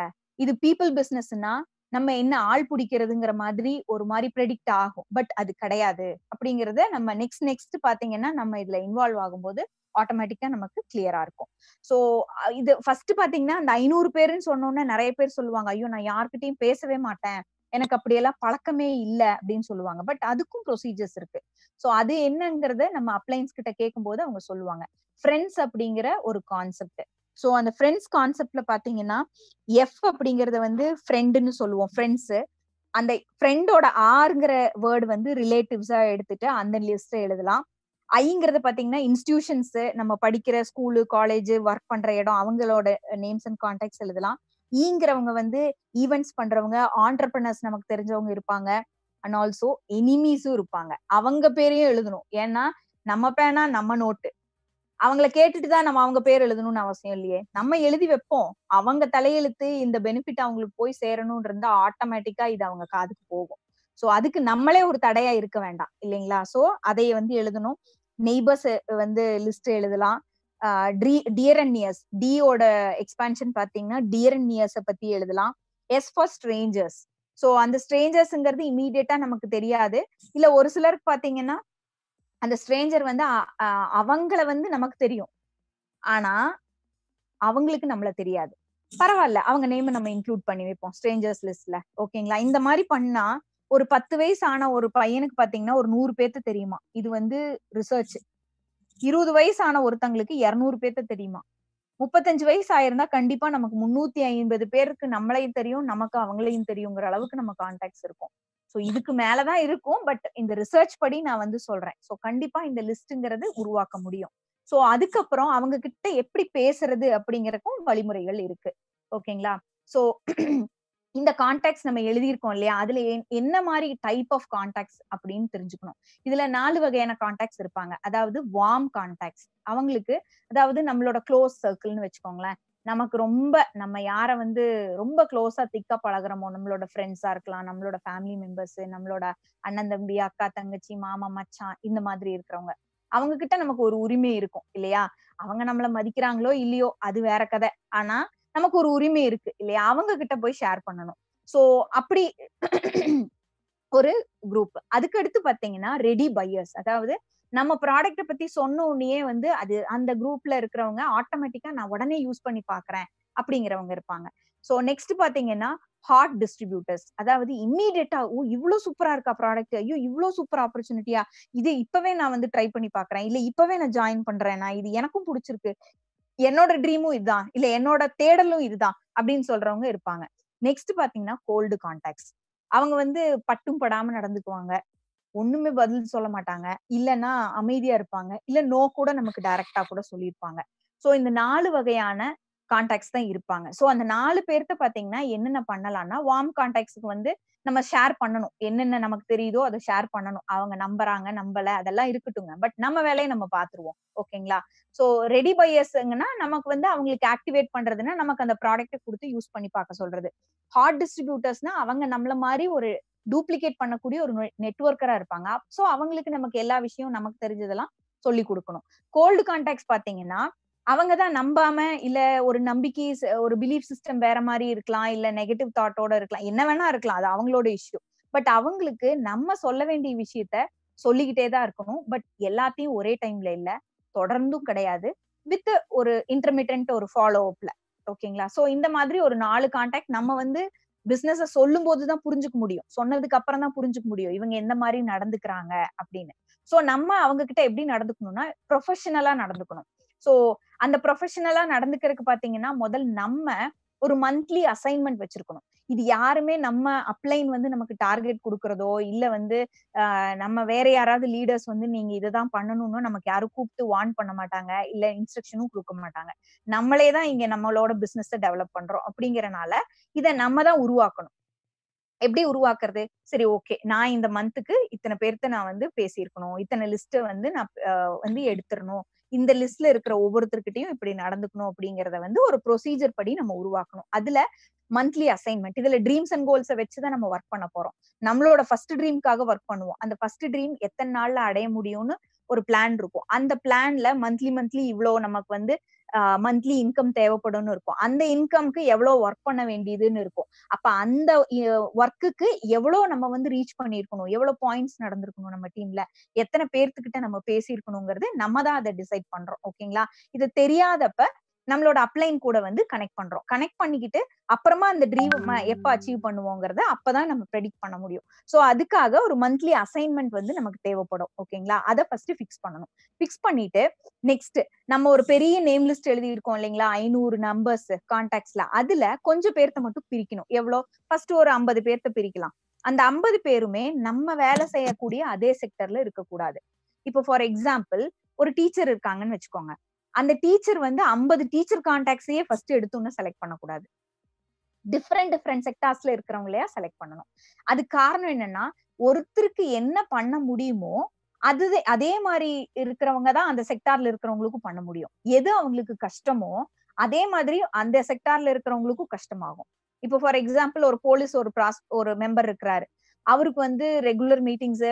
இது பீப்புள் பிசினஸ்னா நம்ம என்ன ஆள் பிடிக்கிறதுங்கிற மாதிரி ஒரு மாதிரி ப்ரெடிக்ட் ஆகும் பட் அது கிடையாது அப்படிங்கறத நம்ம நெக்ஸ்ட் நெக்ஸ்ட் பாத்தீங்கன்னா நம்ம இதுல இன்வால்வ் ஆகும்போது ஆட்டோமேட்டிக்கா நமக்கு கிளியரா இருக்கும் ஸோ இது ஃபர்ஸ்ட் பாத்தீங்கன்னா அந்த ஐநூறு பேருன்னு சொன்னோன்னே நிறைய பேர் சொல்லுவாங்க ஐயோ நான் யார்கிட்டயும் பேசவே மாட்டேன் எனக்கு அப்படியெல்லாம் பழக்கமே இல்லை அப்படின்னு சொல்லுவாங்க பட் அதுக்கும் ப்ரொசீஜர்ஸ் இருக்கு ஸோ அது என்னங்கறத நம்ம அப்ளைன்ஸ் கிட்ட கேட்கும்போது அவங்க சொல்லுவாங்க ஃப்ரெண்ட்ஸ் அப்படிங்கிற ஒரு கான்செப்ட் ஸோ அந்த ஃப்ரெண்ட்ஸ் கான்செப்ட்ல பாத்தீங்கன்னா எஃப் அப்படிங்கறத வந்து ஃப்ரெண்டுன்னு சொல்லுவோம் ஃப்ரெண்ட்ஸ் அந்த ஃப்ரெண்டோட ஆர்ங்கிற வேர்டு வந்து ரிலேட்டிவ்ஸா எடுத்துட்டு அந்த லிஸ்ட எழுதலாம் ஐங்கிறது பாத்தீங்கன்னா இன்ஸ்டிடியூஷன்ஸ் நம்ம படிக்கிற ஸ்கூலு காலேஜ் ஒர்க் பண்ற இடம் அவங்களோட நேம்ஸ் அண்ட் கான்டாக்ட்ஸ் எழுதலாம் ஈங்கிறவங்க e வந்து ஈவெண்ட்ஸ் பண்றவங்க ஆண்டர்பிரினர்ஸ் நமக்கு தெரிஞ்சவங்க இருப்பாங்க அண்ட் ஆல்சோ எனிமீஸும் இருப்பாங்க அவங்க பேரையும் எழுதணும் ஏன்னா நம்ம பேனா நம்ம நோட்டு அவங்கள கேட்டுட்டு தான் நம்ம அவங்க பேர் எழுதணும்னு அவசியம் இல்லையே நம்ம எழுதி வைப்போம் அவங்க தலையெழுத்து இந்த பெனிஃபிட் அவங்களுக்கு போய் சேரணும் இருந்தா ஆட்டோமேட்டிக்கா இது அவங்க காதுக்கு போகும் சோ அதுக்கு நம்மளே ஒரு தடையா இருக்க வேண்டாம் இல்லைங்களா சோ அதை வந்து எழுதணும் நெய்பர்ஸ் வந்து லிஸ்ட் எழுதலாம் டியர் அண்ட் நியர்ஸ் டியோட எக்ஸ்பான்ஷன் பாத்தீங்கன்னா டியர் அண்ட் நியர்ஸை பத்தி எழுதலாம் எஸ் ஃபார் ஸ்ட்ரேஞ்சர்ஸ் ஸோ அந்த ஸ்ட்ரேஞ்சர்ஸ்ங்கிறது இமீடியட்டா நமக்கு தெரியாது இல்ல ஒரு சிலருக்கு பாத்தீங்கன்னா அந்த ஸ்ட்ரேஞ்சர் வந்து அவங்கள வந்து நமக்கு தெரியும் ஆனா அவங்களுக்கு நம்மள தெரியாது பரவாயில்ல அவங்க நேம் நம்ம இன்க்ளூட் பண்ணி வைப்போம் ஸ்ட்ரேஞ்சர்ஸ் லிஸ்ட்ல ஓகேங்களா இந்த மாதிரி பண்ணா ஒரு பத்து வயசு ஆன ஒரு பையனுக்கு பாத்தீங்கன்னா ஒரு நூறு பேர்த்த தெரியுமா இது வந்து ரிசர்ச் இருபது வயசு ஆன ஒருத்தங்களுக்கு இருநூறு பேர்த்த தெரியுமா முப்பத்தஞ்சு வயசு ஆயிருந்தா கண்டிப்பா நமக்கு முன்னூத்தி ஐம்பது பேருக்கு நம்மளையும் தெரியும் நமக்கு அவங்களையும் தெரியுங்கிற அளவுக்கு நம்ம கான்டாக்ட்ஸ் இருக்கும் ஸோ இதுக்கு மேலதான் இருக்கும் பட் இந்த ரிசர்ச் படி நான் வந்து சொல்றேன் ஸோ கண்டிப்பா இந்த லிஸ்ட்டுங்கிறது உருவாக்க முடியும் ஸோ அதுக்கப்புறம் அவங்க கிட்ட எப்படி பேசுறது அப்படிங்கறக்கும் வழிமுறைகள் இருக்கு ஓகேங்களா ஸோ இந்த கான்டாக்ட்ஸ் நம்ம எழுதியிருக்கோம் இல்லையா அதுல என்ன மாதிரி டைப் ஆஃப் கான்டாக்ட்ஸ் அப்படின்னு தெரிஞ்சுக்கணும் இதுல நாலு வகையான கான்டாக்ட்ஸ் இருப்பாங்க அதாவது வார்ம் கான்டாக்ட்ஸ் அவங்களுக்கு அதாவது நம்மளோட க்ளோஸ் சர்க்கிள்னு வச்சுக்கோங்களேன் நமக்கு ரொம்ப நம்ம யார வந்து ரொம்ப க்ளோஸா திக்கா பழகிறோமோ நம்மளோட ஃப்ரெண்ட்ஸா இருக்கலாம் நம்மளோட ஃபேமிலி மெம்பர்ஸ் நம்மளோட அண்ணன் தம்பி அக்கா தங்கச்சி மாமா மச்சான் இந்த மாதிரி இருக்கிறவங்க அவங்க கிட்ட நமக்கு ஒரு உரிமை இருக்கும் இல்லையா அவங்க நம்மள மதிக்கிறாங்களோ இல்லையோ அது வேற கதை ஆனா நமக்கு ஒரு உரிமை இருக்கு இல்லையா அவங்க கிட்ட போய் ஷேர் பண்ணணும் சோ அப்படி ஒரு குரூப் அதுக்கு அடுத்து பாத்தீங்கன்னா ரெடி பையர்ஸ் அதாவது நம்ம ப்ராடக்ட பத்தி சொன்ன உடனே வந்து அது அந்த குரூப்ல இருக்கிறவங்க ஆட்டோமேட்டிக்கா நான் உடனே யூஸ் பண்ணி பாக்குறேன் அப்படிங்கிறவங்க இருப்பாங்க சோ நெக்ஸ்ட் பாத்தீங்கன்னா ஹாட் டிஸ்ட்ரிபியூட்டர்ஸ் அதாவது இம்மீடியட்டா ஓ இவ்வளவு சூப்பரா இருக்கா ப்ராடக்ட் ஐயோ இவ்வளவு சூப்பர் ஆப்பர்ச்சுனிட்டியா இது இப்பவே நான் வந்து ட்ரை பண்ணி பாக்குறேன் இல்ல இப்பவே நான் ஜாயின் பண்றேன் நான் இது எனக்கும் பிடிச்சிருக்கு என்னோட ட்ரீமும் இதுதான் இல்ல என்னோட தேடலும் இதுதான் அப்படின்னு சொல்றவங்க இருப்பாங்க நெக்ஸ்ட் பாத்தீங்கன்னா கோல்டு கான்டாக்ட்ஸ் அவங்க வந்து பட்டும் படாம நடந்துக்குவாங்க ஒண்ணுமே பதில் சொல்ல மாட்டாங்க இல்லைன்னா அமைதியா இருப்பாங்க இல்ல நோ கூட நமக்கு டைரக்டா கூட சொல்லியிருப்பாங்க சோ இந்த நாலு வகையான கான்டாக்ட்ஸ் தான் இருப்பாங்க ஸோ அந்த நாலு பேர்த்த பாத்தீங்கன்னா என்னென்ன பண்ணலாம்னா வார்ம் கான்டாக்ட்ஸ்க்கு வந்து நம்ம ஷேர் பண்ணணும் என்னென்ன நமக்கு தெரியுதோ அதை ஷேர் பண்ணணும் அவங்க நம்புறாங்க நம்பல அதெல்லாம் இருக்கட்டுங்க பட் நம்ம வேலையை நம்ம பாத்துருவோம் ஓகேங்களா ஸோ ரெடி பையர்ஸ்ங்கன்னா நமக்கு வந்து அவங்களுக்கு ஆக்டிவேட் பண்றதுன்னா நமக்கு அந்த ப்ராடக்ட்டை கொடுத்து யூஸ் பண்ணி பார்க்க சொல்றது ஹார்ட் டிஸ்ட்ரிபியூட்டர்ஸ்னா அவங்க நம்மள மாதிரி ஒரு டூப்ளிகேட் பண்ணக்கூடிய ஒரு நெட்ஒர்க்கரா இருப்பாங்க ஸோ அவங்களுக்கு நமக்கு எல்லா விஷயம் நமக்கு தெரிஞ்சதெல்லாம் சொல்லி கொடுக்கணும் கோல்டு கான்டாக்ட்ஸ் பாத்தீங்கன்னா அவங்க தான் நம்பாம இல்ல ஒரு நம்பிக்கை ஒரு பிலீஃப் சிஸ்டம் வேற மாதிரி இருக்கலாம் இல்ல நெகட்டிவ் தாட்டோட இருக்கலாம் என்ன வேணா இருக்கலாம் அது அவங்களோட இஷ்யூ பட் அவங்களுக்கு நம்ம சொல்ல வேண்டிய விஷயத்த சொல்லிக்கிட்டே தான் இருக்கணும் பட் எல்லாத்தையும் ஒரே டைம்ல இல்ல தொடர்ந்தும் கிடையாது வித் ஒரு இன்டர்மீடியன்ட் ஒரு ஃபாலோ அப்ல ஓகேங்களா சோ இந்த மாதிரி ஒரு நாலு கான்டாக்ட் நம்ம வந்து பிசினஸ் சொல்லும் போதுதான் புரிஞ்சுக்க முடியும் சொன்னதுக்கு அப்புறம் தான் புரிஞ்சுக்க முடியும் இவங்க எந்த மாதிரி நடந்துக்கிறாங்க அப்படின்னு சோ நம்ம அவங்க கிட்ட எப்படி நடந்துக்கணும்னா ப்ரொஃபஷனலா நடந்துக்கணும் சோ அந்த ப்ரொஃபஷனலா நடந்துக்கிறதுக்கு பாத்தீங்கன்னா முதல் நம்ம ஒரு மந்த்லி அசைன்மெண்ட் வச்சிருக்கணும் இது யாருமே நம்ம அப்ளைன் வந்து நமக்கு டார்கெட் கொடுக்கறதோ இல்ல வந்து நம்ம வேற யாராவது லீடர்ஸ் வந்து நீங்க இதுதான் பண்ணணும்னு நமக்கு யாரும் கூப்பிட்டு வார்ன் பண்ண மாட்டாங்க இல்ல இன்ஸ்ட்ரக்ஷனும் கொடுக்க மாட்டாங்க நம்மளே தான் இங்க நம்மளோட பிசினஸ் டெவலப் பண்றோம் அப்படிங்கறனால இதை நம்ம தான் உருவாக்கணும் எப்படி உருவாக்குறது சரி ஓகே நான் இந்த மந்த்துக்கு இத்தனை பேர்த்த நான் வந்து பேசியிருக்கணும் இத்தனை லிஸ்ட்டை வந்து நான் வந்து எடுத்துடணும் இந்த லிஸ்ட்ல இருக்கிற ஒவ்வொருத்தருக்கிட்டையும் இப்படி நடந்துக்கணும் அப்படிங்கறத வந்து ஒரு ப்ரொசீஜர் படி நம்ம உருவாக்கணும் அதுல மந்த்லி அசைன்மெண்ட் இதுல ட்ரீம்ஸ் அண்ட் கோல்ஸை வச்சுதான் நம்ம ஒர்க் பண்ண போறோம் நம்மளோட ஃபர்ஸ்ட் ட்ரீம்க்காக ஒர்க் பண்ணுவோம் அந்த ஃபர்ஸ்ட் ட்ரீம் எத்தனை நாள்ல அடைய முடியும்னு ஒரு பிளான் இருக்கும் அந்த பிளான்ல மந்த்லி மந்த்லி இவ்வளோ நமக்கு வந்து மந்த்லி இன்கம் தேவைப்படும்னு இருக்கும் அந்த இன்கம்க்கு எவ்வளவு ஒர்க் பண்ண வேண்டியதுன்னு இருக்கும் அப்ப அந்த ஒர்க்குக்கு எவ்வளோ நம்ம வந்து ரீச் பண்ணிருக்கணும் எவ்வளோ பாயிண்ட்ஸ் நடந்திருக்கணும் நம்ம டீம்ல எத்தனை பேர்த்துக்கிட்ட நம்ம பேசியிருக்கணுங்கிறது நம்ம தான் அதை டிசைட் பண்றோம் ஓகேங்களா இது தெரியாதப்ப நம்மளோட அப்ளைன் கூட வந்து கனெக்ட் பண்றோம் கனெக்ட் பண்ணிக்கிட்டு அப்புறமா அந்த ட்ரீம் எப்ப அச்சீவ் பண்ணுவோங்கிறத அப்பதான் நம்ம ப்ரெடிக்ட் பண்ண முடியும் சோ அதுக்காக ஒரு மந்த்லி அசைன்மெண்ட் வந்து நமக்கு தேவைப்படும் ஓகேங்களா அதை ஃபர்ஸ்ட் ஃபிக்ஸ் பண்ணணும் ஃபிக்ஸ் பண்ணிட்டு நெக்ஸ்ட் நம்ம ஒரு பெரிய நேம் லிஸ்ட் எழுதி இருக்கோம் இல்லைங்களா ஐநூறு நம்பர்ஸ் கான்டாக்ட்ஸ்ல அதுல கொஞ்சம் பேர்த்த மட்டும் பிரிக்கணும் எவ்வளோ ஃபர்ஸ்ட் ஒரு ஐம்பது பேர்த்த பிரிக்கலாம் அந்த ஐம்பது பேருமே நம்ம வேலை செய்யக்கூடிய அதே செக்டர்ல இருக்கக்கூடாது இப்போ ஃபார் எக்ஸாம்பிள் ஒரு டீச்சர் இருக்காங்கன்னு வச்சுக்கோங்க அந்த டீச்சர் வந்து ஐம்பது டீச்சர் கான்டாக்ட்ஸையே ஃபர்ஸ்ட் எடுத்தோன்னு செலக்ட் பண்ணக்கூடாது டிஃப்ரெண்ட் டிஃப்ரெண்ட் செக்டார்ஸ்ல இருக்கிறவங்களையா செலக்ட் பண்ணணும் அது காரணம் என்னன்னா ஒருத்தருக்கு என்ன பண்ண முடியுமோ அது அதே மாதிரி இருக்கிறவங்க தான் அந்த செக்டார்ல இருக்கிறவங்களுக்கும் பண்ண முடியும் எது அவங்களுக்கு கஷ்டமோ அதே மாதிரி அந்த செக்டார்ல இருக்கிறவங்களுக்கும் கஷ்டமாகும் இப்போ ஃபார் எக்ஸாம்பிள் ஒரு போலீஸ் ஒரு ப்ராஸ் ஒரு மெம்பர் இருக்கிறாரு அவருக்கு வந்து ரெகுலர் மீட்டிங்ஸ்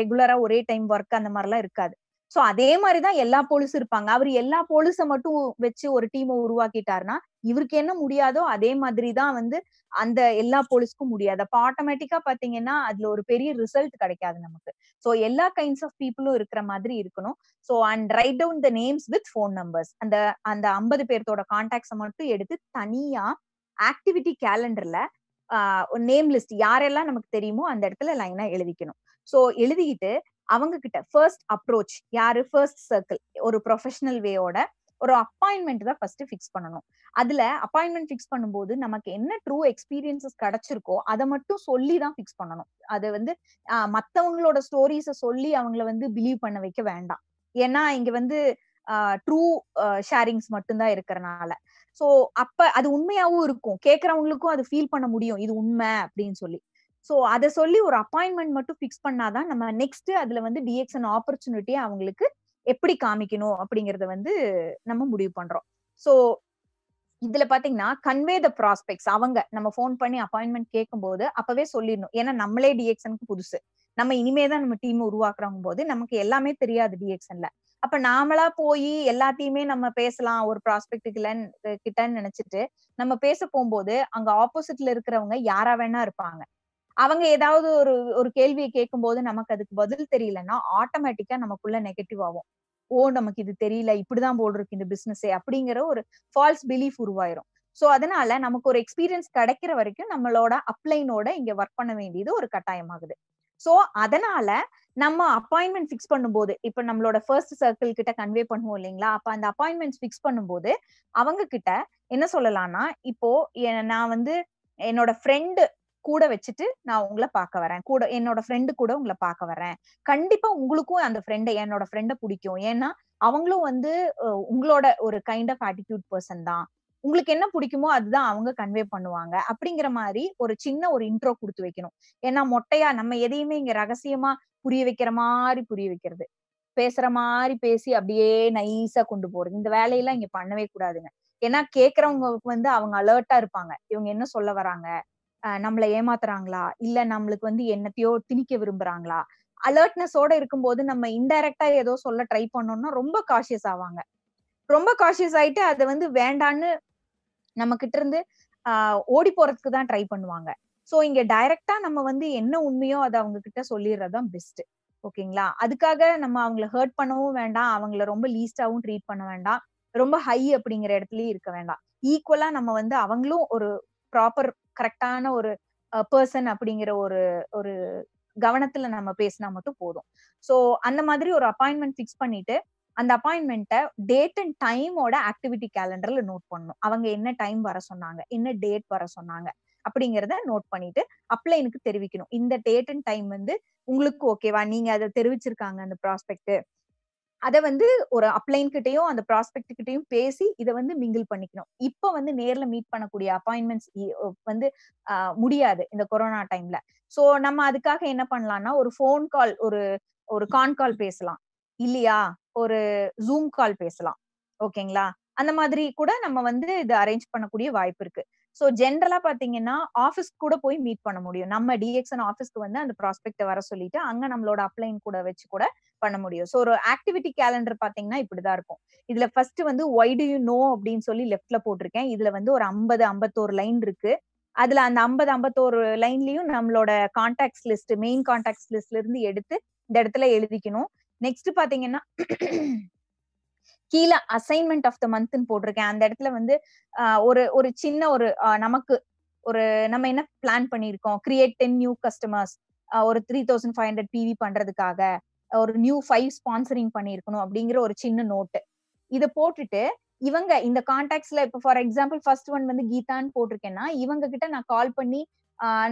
ரெகுலரா ஒரே டைம் ஒர்க் அந்த மாதிரிலாம் இருக்காது சோ அதே மாதிரிதான் எல்லா போலீஸும் இருப்பாங்க அவர் எல்லா போலீஸ மட்டும் வச்சு ஒரு டீமை உருவாக்கிட்டாருன்னா இவருக்கு என்ன முடியாதோ அதே மாதிரிதான் வந்து அந்த எல்லா போலீஸ்க்கும் முடியாது அப்ப ஆட்டோமேட்டிக்கா பாத்தீங்கன்னா அதுல ஒரு பெரிய ரிசல்ட் கிடைக்காது நமக்கு சோ எல்லா கைண்ட்ஸ் ஆஃப் பீப்புளும் இருக்கிற மாதிரி இருக்கணும் so and right down the names with phone numbers அந்த அந்த ஐம்பது பேர்த்தோட கான்டாக்ட்ஸை மட்டும் எடுத்து தனியா ஆக்டிவிட்டி கேலண்டர்ல நேம் லிஸ்ட் யாரெல்லாம் நமக்கு தெரியுமோ அந்த இடத்துல லைனா எழுதிக்கணும் சோ எழுதிக்கிட்டு அவங்க கிட்ட ஃபர்ஸ்ட் அப்ரோச் யாரு ஃபர்ஸ்ட் சர்க்கிள் ஒரு ப்ரொஃபஷனல் வேயோட ஒரு அப்பாயின்மெண்ட் தான் ஃபர்ஸ்ட் ஃபிக்ஸ் பண்ணணும் அதுல அப்பாயின்மெண்ட் ஃபிக்ஸ் பண்ணும்போது நமக்கு என்ன ட்ரூ எக்ஸ்பீரியன்சஸ் கிடைச்சிருக்கோ அதை மட்டும் சொல்லி தான் ஃபிக்ஸ் பண்ணணும் அது வந்து மத்தவங்களோட ஸ்டோரிஸை சொல்லி அவங்கள வந்து பிலீவ் பண்ண வைக்க வேண்டாம் ஏன்னா இங்க வந்து ட்ரூ ஷேரிங்ஸ் மட்டும்தான் இருக்கிறனால ஸோ அப்ப அது உண்மையாவும் இருக்கும் கேட்கறவங்களுக்கும் அது ஃபீல் பண்ண முடியும் இது உண்மை அப்படின்னு சொல்லி ஸோ அதை சொல்லி ஒரு அப்பாயின்மெண்ட் மட்டும் ஃபிக்ஸ் பண்ணாதான் நம்ம நெக்ஸ்ட் அதுல வந்து டிஎக்ஷன் ஆப்பர்ச்சுனிட்டியை அவங்களுக்கு எப்படி காமிக்கணும் அப்படிங்கறத வந்து நம்ம முடிவு பண்றோம் ஸோ இதுல பாத்தீங்கன்னா கன்வே த ப்ராஸ்பெக்ட்ஸ் அவங்க நம்ம ஃபோன் பண்ணி அப்பாயின்மெண்ட் கேட்கும் போது அப்பவே சொல்லிடணும் ஏன்னா நம்மளே டிஎக்சனுக்கு புதுசு நம்ம இனிமே தான் நம்ம டீம் உருவாக்குறவங்க போது நமக்கு எல்லாமே தெரியாது டிஎக்ஷன்ல அப்ப நாமளா போய் எல்லாத்தையுமே நம்ம பேசலாம் ஒரு இல்லைன்னு கிட்டன்னு நினைச்சிட்டு நம்ம பேச போகும்போது அங்க ஆப்போசிட்ல இருக்கிறவங்க யாரா வேணா இருப்பாங்க அவங்க ஏதாவது ஒரு ஒரு கேள்வியை கேட்கும் போது நமக்கு அதுக்கு பதில் தெரியலன்னா ஆட்டோமேட்டிக்கா நமக்குள்ள நெகட்டிவ் ஆகும் ஓ நமக்கு இது தெரியல இப்படிதான் போடுறதுக்கு இந்த பிசினஸ் அப்படிங்கிற ஒரு ஃபால்ஸ் பிலீஃப் உருவாயிரும் சோ அதனால நமக்கு ஒரு எக்ஸ்பீரியன்ஸ் கிடைக்கிற வரைக்கும் நம்மளோட அப்ளைனோட இங்க ஒர்க் பண்ண வேண்டியது ஒரு கட்டாயமாகுது சோ அதனால நம்ம அப்பாயின்மெண்ட் ஃபிக்ஸ் பண்ணும்போது இப்ப நம்மளோட ஃபர்ஸ்ட் சர்க்கிள் கிட்ட கன்வே பண்ணுவோம் இல்லைங்களா அப்ப அந்த அப்பாயின்மெண்ட் ஃபிக்ஸ் பண்ணும்போது அவங்க கிட்ட என்ன சொல்லலாம்னா இப்போ நான் வந்து என்னோட ஃப்ரெண்டு கூட வச்சுட்டு நான் உங்களை பார்க்க வரேன் கூட என்னோட ஃப்ரெண்டு கூட உங்களை பார்க்க வரேன் கண்டிப்பா உங்களுக்கும் அந்த ஃப்ரெண்ட என்னோட ஃப்ரெண்டை பிடிக்கும் ஏன்னா அவங்களும் வந்து உங்களோட ஒரு கைண்ட் ஆஃப் ஆட்டிடியூட் பர்சன் தான் உங்களுக்கு என்ன பிடிக்குமோ அதுதான் அவங்க கன்வே பண்ணுவாங்க அப்படிங்கிற மாதிரி ஒரு சின்ன ஒரு இன்ட்ரோ கொடுத்து வைக்கணும் ஏன்னா மொட்டையா நம்ம எதையுமே இங்க ரகசியமா புரிய வைக்கிற மாதிரி புரிய வைக்கிறது பேசுற மாதிரி பேசி அப்படியே நைஸா கொண்டு போறது இந்த வேலையெல்லாம் இங்க பண்ணவே கூடாதுங்க ஏன்னா கேக்குறவங்களுக்கு வந்து அவங்க அலர்ட்டா இருப்பாங்க இவங்க என்ன சொல்ல வராங்க நம்மளை ஏமாத்துறாங்களா இல்ல நம்மளுக்கு வந்து என்னத்தையோ திணிக்க விரும்புறாங்களா அலர்ட்னஸோட இருக்கும்போது நம்ம இன்டைரக்டா ஏதோ சொல்ல ட்ரை பண்ணோம்னா ரொம்ப காஷியஸ் ஆவாங்க ரொம்ப காஷியஸ் ஆயிட்டு அதை வந்து வேண்டான்னு நம்ம கிட்ட இருந்து ஓடி போறதுக்கு தான் ட்ரை பண்ணுவாங்க சோ இங்க டைரக்டா நம்ம வந்து என்ன உண்மையோ அதை அவங்க கிட்ட சொல்லிடுறதுதான் பெஸ்ட் ஓகேங்களா அதுக்காக நம்ம அவங்கள ஹர்ட் பண்ணவும் வேண்டாம் அவங்கள ரொம்ப லீஸ்டாவும் ட்ரீட் பண்ண வேண்டாம் ரொம்ப ஹை அப்படிங்கிற இடத்துலயும் இருக்க வேண்டாம் ஈக்குவலா நம்ம வந்து அவங்களும் ஒரு ப்ராப்பர் கரெக்டான ஒரு பர்சன் அப்படிங்கிற ஒரு ஒரு கவனத்துல நம்ம பேசினா மட்டும் போதும் ஸோ அந்த மாதிரி ஒரு அப்பாயின்மெண்ட் ஃபிக்ஸ் பண்ணிட்டு அந்த அப்பாயின்மெண்ட்டை டேட் அண்ட் டைமோட ஆக்டிவிட்டி கேலண்டர்ல நோட் பண்ணணும் அவங்க என்ன டைம் வர சொன்னாங்க என்ன டேட் வர சொன்னாங்க அப்படிங்கிறத நோட் பண்ணிட்டு அப்ளைனுக்கு தெரிவிக்கணும் இந்த டேட் அண்ட் டைம் வந்து உங்களுக்கு ஓகேவா நீங்க அதை தெரிவிச்சிருக்காங்க அந்த ப்ராஸ்பெக்ட் அதை வந்து ஒரு அப்ளைன் கிட்டையும் அந்த ப்ராஸ்பெக்ட் கிட்டையும் பேசி இதை வந்து மிங்கிள் பண்ணிக்கணும் இப்போ வந்து நேர்ல மீட் பண்ணக்கூடிய அப்பாயின்மெண்ட்ஸ் வந்து முடியாது இந்த கொரோனா டைம்ல சோ நம்ம அதுக்காக என்ன பண்ணலாம்னா ஒரு ஃபோன் கால் ஒரு ஒரு கான் கால் பேசலாம் இல்லையா ஒரு ஜூம் கால் பேசலாம் ஓகேங்களா அந்த மாதிரி கூட நம்ம வந்து இது அரேஞ்ச் பண்ணக்கூடிய வாய்ப்பு இருக்கு ஸோ ஜென்ரலா பாத்தீங்கன்னா ஆஃபீஸ் கூட போய் மீட் பண்ண முடியும் நம்ம டிஎக்ஸ்என் ஆஃபீஸ்க்கு வந்து அந்த ப்ராஸ்பெக்ட் வர சொல்லிட்டு அங்க நம்மளோட அப்ளைன் கூட வச்சு கூட பண்ண முடியும் ஸோ ஒரு ஆக்டிவிட்டி கேலண்டர் பாத்தீங்கன்னா இப்படிதான் இருக்கும் இதுல ஃபர்ஸ்ட் வந்து ஒய் டு யூ நோ அப்படின்னு சொல்லி லெஃப்ட்ல போட்டிருக்கேன் இதுல வந்து ஒரு ஐம்பது ஐம்பத்தோரு லைன் இருக்கு அதுல அந்த ஐம்பது ஐம்பத்தோரு லைன்லயும் நம்மளோட கான்டாக்ட்ஸ் லிஸ்ட் மெயின் கான்டாக்ட்ஸ் லிஸ்ட்ல இருந்து எடுத்து இந்த இடத்துல எழுதிக்கணும் நெக்ஸ்ட் பாத்தீங்கன்னா கீழே அசைன்மெண்ட் ஆஃப் த மந்த்னு போட்டிருக்கேன் அந்த இடத்துல வந்து ஒரு ஒரு சின்ன ஒரு நமக்கு ஒரு நம்ம என்ன பிளான் பண்ணியிருக்கோம் கிரியேட் டென் நியூ கஸ்டமர்ஸ் ஒரு three thousand five hundred PV பண்றதுக்காக ஒரு நியூ ஃபைவ் ஸ்பான்சரிங் பண்ணிருக்கணும் அப்படிங்கிற ஒரு சின்ன நோட்டு இதை போட்டுட்டு இவங்க இந்த கான்டாக்ட்ஸ்ல இப்போ ஃபார் எக்ஸாம்பிள் ஃபர்ஸ்ட் ஒன் வந்து கீதான்னு போட்டிருக்கேன்னா இவங்க கிட்ட நான் கால் பண்ணி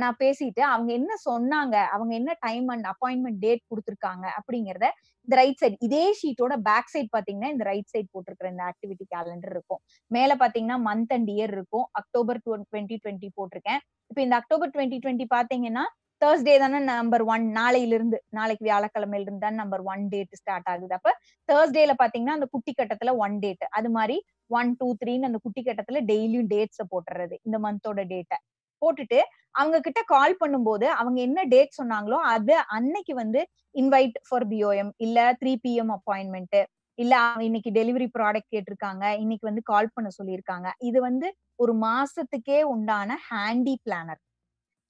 நான் பேசிட்டு அவங்க என்ன சொன்னாங்க அவங்க என்ன டைம் அண்ட் அப்பாயின்மெண்ட் டேட் கொடுத்துருக்காங்க அப்படிங்கறத இந்த ரைட் சைடு இதே ஷீட்டோட பேக் சைட் பாத்தீங்கன்னா இந்த ரைட் சைட் போட்டிருக்கிற இந்த ஆக்டிவிட்டி கேலண்டர் இருக்கும் மேல பாத்தீங்கன்னா மந்த் அண்ட் இயர் இருக்கும் அக்டோபர் டுவெண்ட்டி டுவெண்ட்டி போட்டிருக்கேன் இப்ப இந்த அக்டோபர் டுவெண்ட்டி டுவெண்ட்டி பாத்தீங்கன்னா தேர்ஸ்டே தானே நம்பர் ஒன் நாளையில இருந்து நாளைக்கு வியாழக்கிழமையில இருந்து தான் நம்பர் ஒன் டேட் ஸ்டார்ட் ஆகுது அப்ப தேர்ஸ்டேல பாத்தீங்கன்னா அந்த குட்டி கட்டத்துல ஒன் டேட் அது மாதிரி ஒன் டூ த்ரீன்னு அந்த குட்டி கட்டத்துல டெய்லியும் டேட்ஸ போட்டுறது இந்த மந்தோட டேட்டை போட்டுட்டு அவங்க கிட்ட கால் பண்ணும்போது அவங்க என்ன டேட் சொன்னாங்களோ அது அன்னைக்கு வந்து இன்வைட் ஃபார் பிஓஎம் இல்ல த்ரீ பிஎம் அப்பாயின்மெண்ட் இல்ல இன்னைக்கு டெலிவரி ப்ராடக்ட் கேட்டிருக்காங்க இன்னைக்கு வந்து கால் பண்ண சொல்லியிருக்காங்க இது வந்து ஒரு மாசத்துக்கே உண்டான ஹேண்டி பிளானர்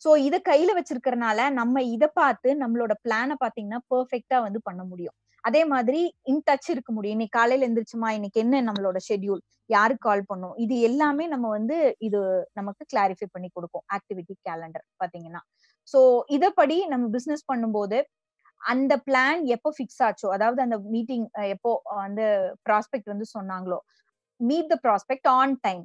சோ இத கையில வச்சிருக்கிறதுனால நம்ம இத பார்த்து நம்மளோட பிளான பாத்தீங்கன்னா பெர்ஃபெக்டா வந்து பண்ண முடியும் அதே மாதிரி இன் டச் இருக்க முடியும் இன்னைக்கு காலையில எந்திரிச்சுமா இன்னைக்கு என்ன நம்மளோட ஷெட்யூல் யாருக்கு கால் பண்ணும் இது எல்லாமே நம்ம வந்து இது நமக்கு கிளாரிஃபை பண்ணி கொடுக்கும் ஆக்டிவிட்டி கேலண்டர் பாத்தீங்கன்னா சோ இதப்படி நம்ம பிசினஸ் பண்ணும்போது அந்த பிளான் எப்போ ஃபிக்ஸ் ஆச்சோ அதாவது அந்த மீட்டிங் எப்போ வந்து ப்ராஸ்பெக்ட் வந்து சொன்னாங்களோ meet the prospect on time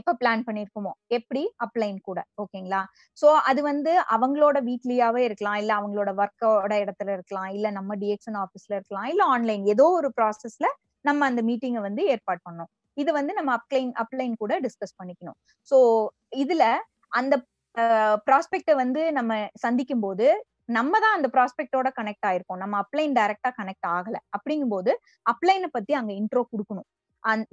எப்ப பிளான் பண்ணிருக்கோமோ எப்படி அப்ளைன் கூட ஓகேங்களா சோ அது வந்து அவங்களோட வீட்லயாவே இருக்கலாம் இல்ல அவங்களோட ஒர்க்கோட இடத்துல இருக்கலாம் இல்ல நம்ம டிஎக்ஷன் ஆபீஸ்ல இருக்கலாம் இல்ல ஆன்லைன் ஏதோ ஒரு ப்ராசஸ்ல நம்ம அந்த மீட்டிங்கை வந்து ஏற்பாடு பண்ணோம் இது வந்து நம்ம அப்ளைன் அப்ளைன் கூட டிஸ்கஸ் பண்ணிக்கணும் சோ இதுல அந்த ப்ராஸ்பெக்ட வந்து நம்ம சந்திக்கும் போது நம்ம தான் அந்த ப்ராஸ்பெக்டோட கனெக்ட் ஆயிருக்கோம் நம்ம அப்ளைன் டைரக்டா கனெக்ட் ஆகல அப்படிங்கும் போது அப்ளைனை பத்தி அங்க இன்ட்ரோ கொடுக்கணும்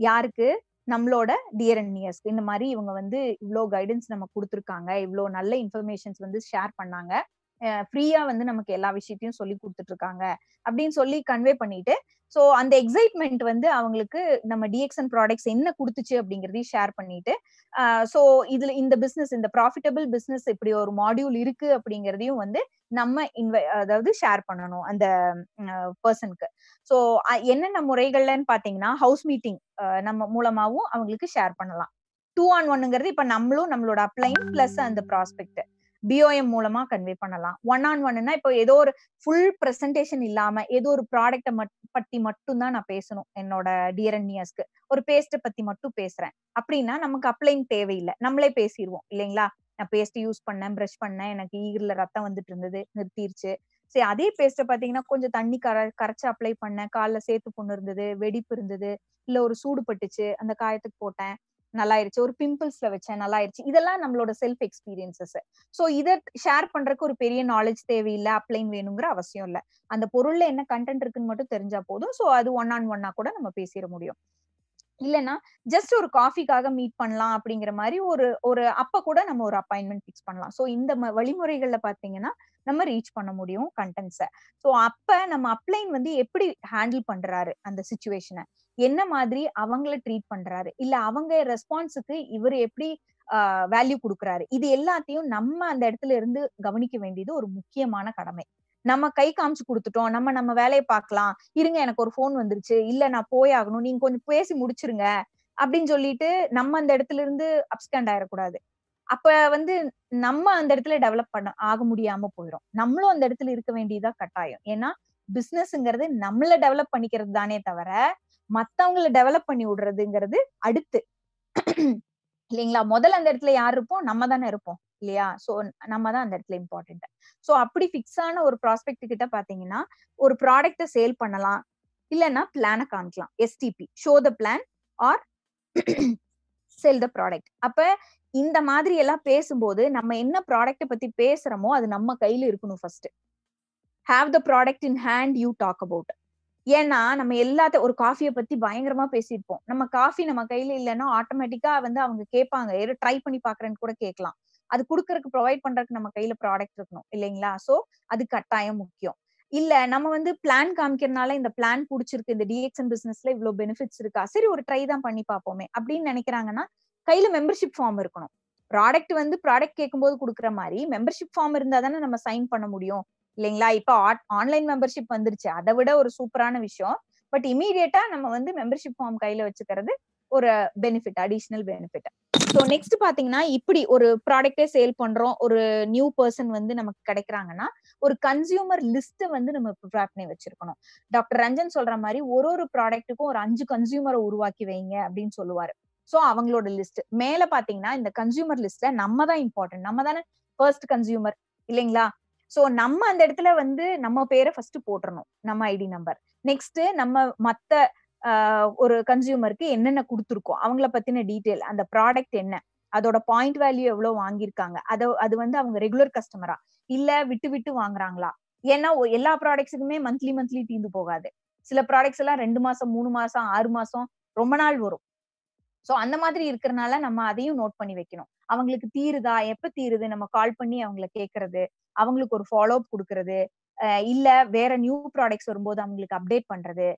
யாருக்கு நம்மளோட டியர் அண்ட் நியர்ஸ் இந்த மாதிரி இவங்க வந்து இவ்வளோ கைடன்ஸ் நம்ம கொடுத்துருக்காங்க இவ்வளோ நல்ல இன்ஃபர்மேஷன்ஸ் வந்து ஷேர் பண்ணாங்க ஃப்ரீயா வந்து நமக்கு எல்லா விஷயத்தையும் சொல்லி கொடுத்துட்டு இருக்காங்க அப்படின்னு சொல்லி கன்வே பண்ணிட்டு ஸோ அந்த எக்ஸைட்மெண்ட் வந்து அவங்களுக்கு நம்ம டிஎக்ஸ்என் ப்ராடக்ட்ஸ் என்ன கொடுத்துச்சு அப்படிங்கறதையும் ஷேர் பண்ணிட்டு ஸோ இதுல இந்த பிஸ்னஸ் இந்த ப்ராஃபிட்டபிள் பிஸ்னஸ் இப்படி ஒரு மாடியூல் இருக்கு அப்படிங்கிறதையும் வந்து நம்ம இன்வை அதாவது ஷேர் பண்ணணும் அந்த பர்சனுக்கு ஸோ என்னென்ன முறைகள்லன்னு பார்த்தீங்கன்னா ஹவுஸ் மீட்டிங் நம்ம மூலமாகவும் அவங்களுக்கு ஷேர் பண்ணலாம் டூ ஆன் ஒன்னுங்கிறது இப்ப நம்மளும் நம்மளோட அப்ளைன் பிளஸ் அந்த ப்ராஸ்பெக்ட் பிஓஎம் மூலமா கன்வே பண்ணலாம் ஒன் ஆன் ஒன்னா இப்போ ஏதோ ஒரு ஃபுல் ப்ரெசன்டேஷன் இல்லாம ஏதோ ஒரு ப்ராடக்ட பத்தி மட்டும் தான் நான் பேசணும் என்னோட டிஎர்என்இஎஸ்க்கு ஒரு பேஸ்ட்டை பத்தி மட்டும் பேசுறேன் அப்படின்னா நமக்கு அப்ளைங் தேவையில்லை நம்மளே பேசிடுவோம் இல்லைங்களா நான் பேஸ்ட் யூஸ் பண்ணேன் ப்ரஷ் பண்ணேன் எனக்கு ஈகிரில் ரத்தம் வந்துட்டு இருந்தது நிறுத்திருச்சு சரி அதே பேஸ்ட்டை பார்த்தீங்கன்னா கொஞ்சம் தண்ணி கர கரைச்சி அப்ளை பண்ணேன் காலில் சேர்த்து பொண்ணு இருந்தது வெடிப்பு இருந்தது இல்லை ஒரு சூடு பட்டுச்சு அந்த காயத்துக்கு போட்டேன் நல்லா ஒரு பிம்பிள்ஸ்ல வச்சேன் நல்லா இதெல்லாம் நம்மளோட செல்ஃப் எக்ஸ்பீரியன்சஸ் ஸோ இதை ஷேர் பண்றதுக்கு ஒரு பெரிய நாலேஜ் தேவையில்லை அப்ளைன் வேணுங்கிற அவசியம் இல்லை அந்த பொருள்ல என்ன கண்டென்ட் இருக்குன்னு மட்டும் தெரிஞ்சா போதும் ஸோ அது ஒன் ஆன் ஒன்னா கூட நம்ம பேசிட முடியும் இல்லைன்னா ஜஸ்ட் ஒரு காஃபிக்காக மீட் பண்ணலாம் அப்படிங்கிற மாதிரி ஒரு ஒரு அப்ப கூட நம்ம ஒரு அப்பாயின்மெண்ட் ஃபிக்ஸ் பண்ணலாம் ஸோ இந்த வழிமுறைகள்ல பாத்தீங்கன்னா நம்ம ரீச் பண்ண முடியும் கண்டென்ட்ஸை ஸோ அப்ப நம்ம அப்ளைன் வந்து எப்படி ஹேண்டில் பண்றாரு அந்த சுச்சுவேஷனை என்ன மாதிரி அவங்கள ட்ரீட் பண்றாரு இல்ல அவங்க ரெஸ்பான்ஸுக்கு இவர் எப்படி வேல்யூ கொடுக்குறாரு இது எல்லாத்தையும் நம்ம அந்த இடத்துல இருந்து கவனிக்க வேண்டியது ஒரு முக்கியமான கடமை நம்ம கை காமிச்சு கொடுத்துட்டோம் நம்ம நம்ம வேலையை பார்க்கலாம் இருங்க எனக்கு ஒரு ஃபோன் வந்துருச்சு இல்ல நான் போய் ஆகணும் நீங்க கொஞ்சம் பேசி முடிச்சிருங்க அப்படின்னு சொல்லிட்டு நம்ம அந்த இடத்துல இருந்து அப்ஸ்டாண்ட் ஆயிடக்கூடாது அப்ப வந்து நம்ம அந்த இடத்துல டெவலப் பண்ண ஆக முடியாம போயிடும் நம்மளும் அந்த இடத்துல இருக்க வேண்டியதா கட்டாயம் ஏன்னா பிசினஸ்ங்கிறது நம்மள டெவலப் பண்ணிக்கிறது தானே தவிர மத்தவங்களை டெவலப் பண்ணி விடுறதுங்கிறது அடுத்து இல்லைங்களா முதல்ல அந்த இடத்துல யார் இருப்போம் நம்ம தானே இருப்போம் இல்லையா சோ நம்ம தான் அந்த இடத்துல இம்பார்ட்டன்ட் சோ அப்படி ஃபிக்ஸ் ஆன ஒரு ப்ராஸ்பெக்ட் கிட்ட பாத்தீங்கன்னா ஒரு ப்ராடக்ட சேல் பண்ணலாம் இல்லைன்னா பிளான காமிக்கலாம் STP show the plan or sell the product அப்ப இந்த மாதிரி எல்லாம் பேசும்போது நம்ம என்ன ப்ராடக்ட பத்தி பேசுறோமோ அது நம்ம கையில இருக்கணும் first have the product in hand you talk about ஏன்னா நம்ம எல்லாத்த ஒரு காஃபியை பத்தி பயங்கரமா பேசியிருப்போம் நம்ம காஃபி நம்ம கையில இல்லைன்னா ஆட்டோமேட்டிக்கா வந்து அவங்க கேட்பாங்க ஏதோ ட்ரை பண்ணி பாக்குறேன்னு கூட கேட்கலாம் அது குடுக்கறதுக்கு ப்ரொவைட் பண்றதுக்கு நம்ம கையில ப்ராடக்ட் இருக்கணும் இல்லைங்களா சோ அது கட்டாயம் முக்கியம் இல்ல நம்ம வந்து பிளான் காமிக்கிறதுனால இந்த பிளான் பிடிச்சிருக்கு இந்த டிஎக்ஸ்என் பிசினஸ்ல இவ்வளவு பெனிஃபிட்ஸ் இருக்கா சரி ஒரு ட்ரை தான் பண்ணி பார்ப்போமே அப்படின்னு நினைக்கிறாங்கன்னா கையில மெம்பர்ஷிப் ஃபார்ம் இருக்கணும் ப்ராடக்ட் வந்து ப்ராடக்ட் கேட்கும்போது கொடுக்குற மாதிரி மெம்பர்ஷிப் ஃபார்ம் இருந்தா தானே நம்ம சைன் பண்ண முடியும் இல்லைங்களா இப்போ ஆன்லைன் மெம்பர்ஷிப் வந்துருச்சு அதை விட ஒரு சூப்பரான விஷயம் பட் இமீடியட்டா நம்ம வந்து மெம்பர்ஷிப் ஃபார்ம் கையில வச்சுக்கிறது ஒரு benefit additional benefit so next பாத்தீங்கன்னா இப்படி ஒரு ப்ராடக்டே சேல் பண்றோம் ஒரு நியூ பர்சன் வந்து நமக்கு கிடைக்கிறாங்கன்னா ஒரு கன்சியூமர் லிஸ்ட் வந்து நம்ம பண்ணி வச்சிருக்கணும் டாக்டர் ரஞ்சன் சொல்ற மாதிரி ஒரு ஒரு ப்ராடக்ட்டுக்கும் ஒரு அஞ்சு கன்சியூமரை உருவாக்கி வைங்க அப்படின்னு சொல்லுவாரு ஸோ அவங்களோட லிஸ்ட் மேல பாத்தீங்கன்னா இந்த கன்சியூமர் லிஸ்ட்ல நம்ம தான் இம்பார்ட்டன்ட் நம்ம தானே ஃபர்ஸ்ட் கன்சியூமர் இல்லைங்களா சோ நம்ம அந்த இடத்துல வந்து நம்ம பேரை ஃபர்ஸ்ட் போட்டுறணும் நம்ம ஐடி நம்பர் நெக்ஸ்ட் நம்ம மத்த ஒரு கன்சியூமருக்கு என்னென்ன கொடுத்துருக்கோம் அவங்கள பத்தின டீட்டெயில் அந்த ப்ராடக்ட் என்ன அதோட பாயிண்ட் வேல்யூ எவ்வளவு வாங்கியிருக்காங்க அத அது வந்து அவங்க ரெகுலர் கஸ்டமரா இல்ல விட்டு விட்டு வாங்குறாங்களா ஏன்னா எல்லா ப்ராடக்ட்ஸுக்குமே மந்த்லி மந்த்லி தீந்து போகாது சில ப்ராடக்ட்ஸ் எல்லாம் ரெண்டு மாசம் மூணு மாசம் ஆறு மாசம் ரொம்ப நாள் வரும் சோ அந்த மாதிரி இருக்கிறனால நம்ம அதையும் நோட் பண்ணி வைக்கணும் அவங்களுக்கு தீருதா எப்ப தீருது நம்ம கால் பண்ணி அவங்கள கேட்கறது அவங்களுக்கு ஒரு ஃபாலோ அப் கொடுக்கறது இல்ல வேற நியூ ப்ராடக்ட்ஸ் வரும்போது அவங்களுக்கு அப்டேட் பண்றது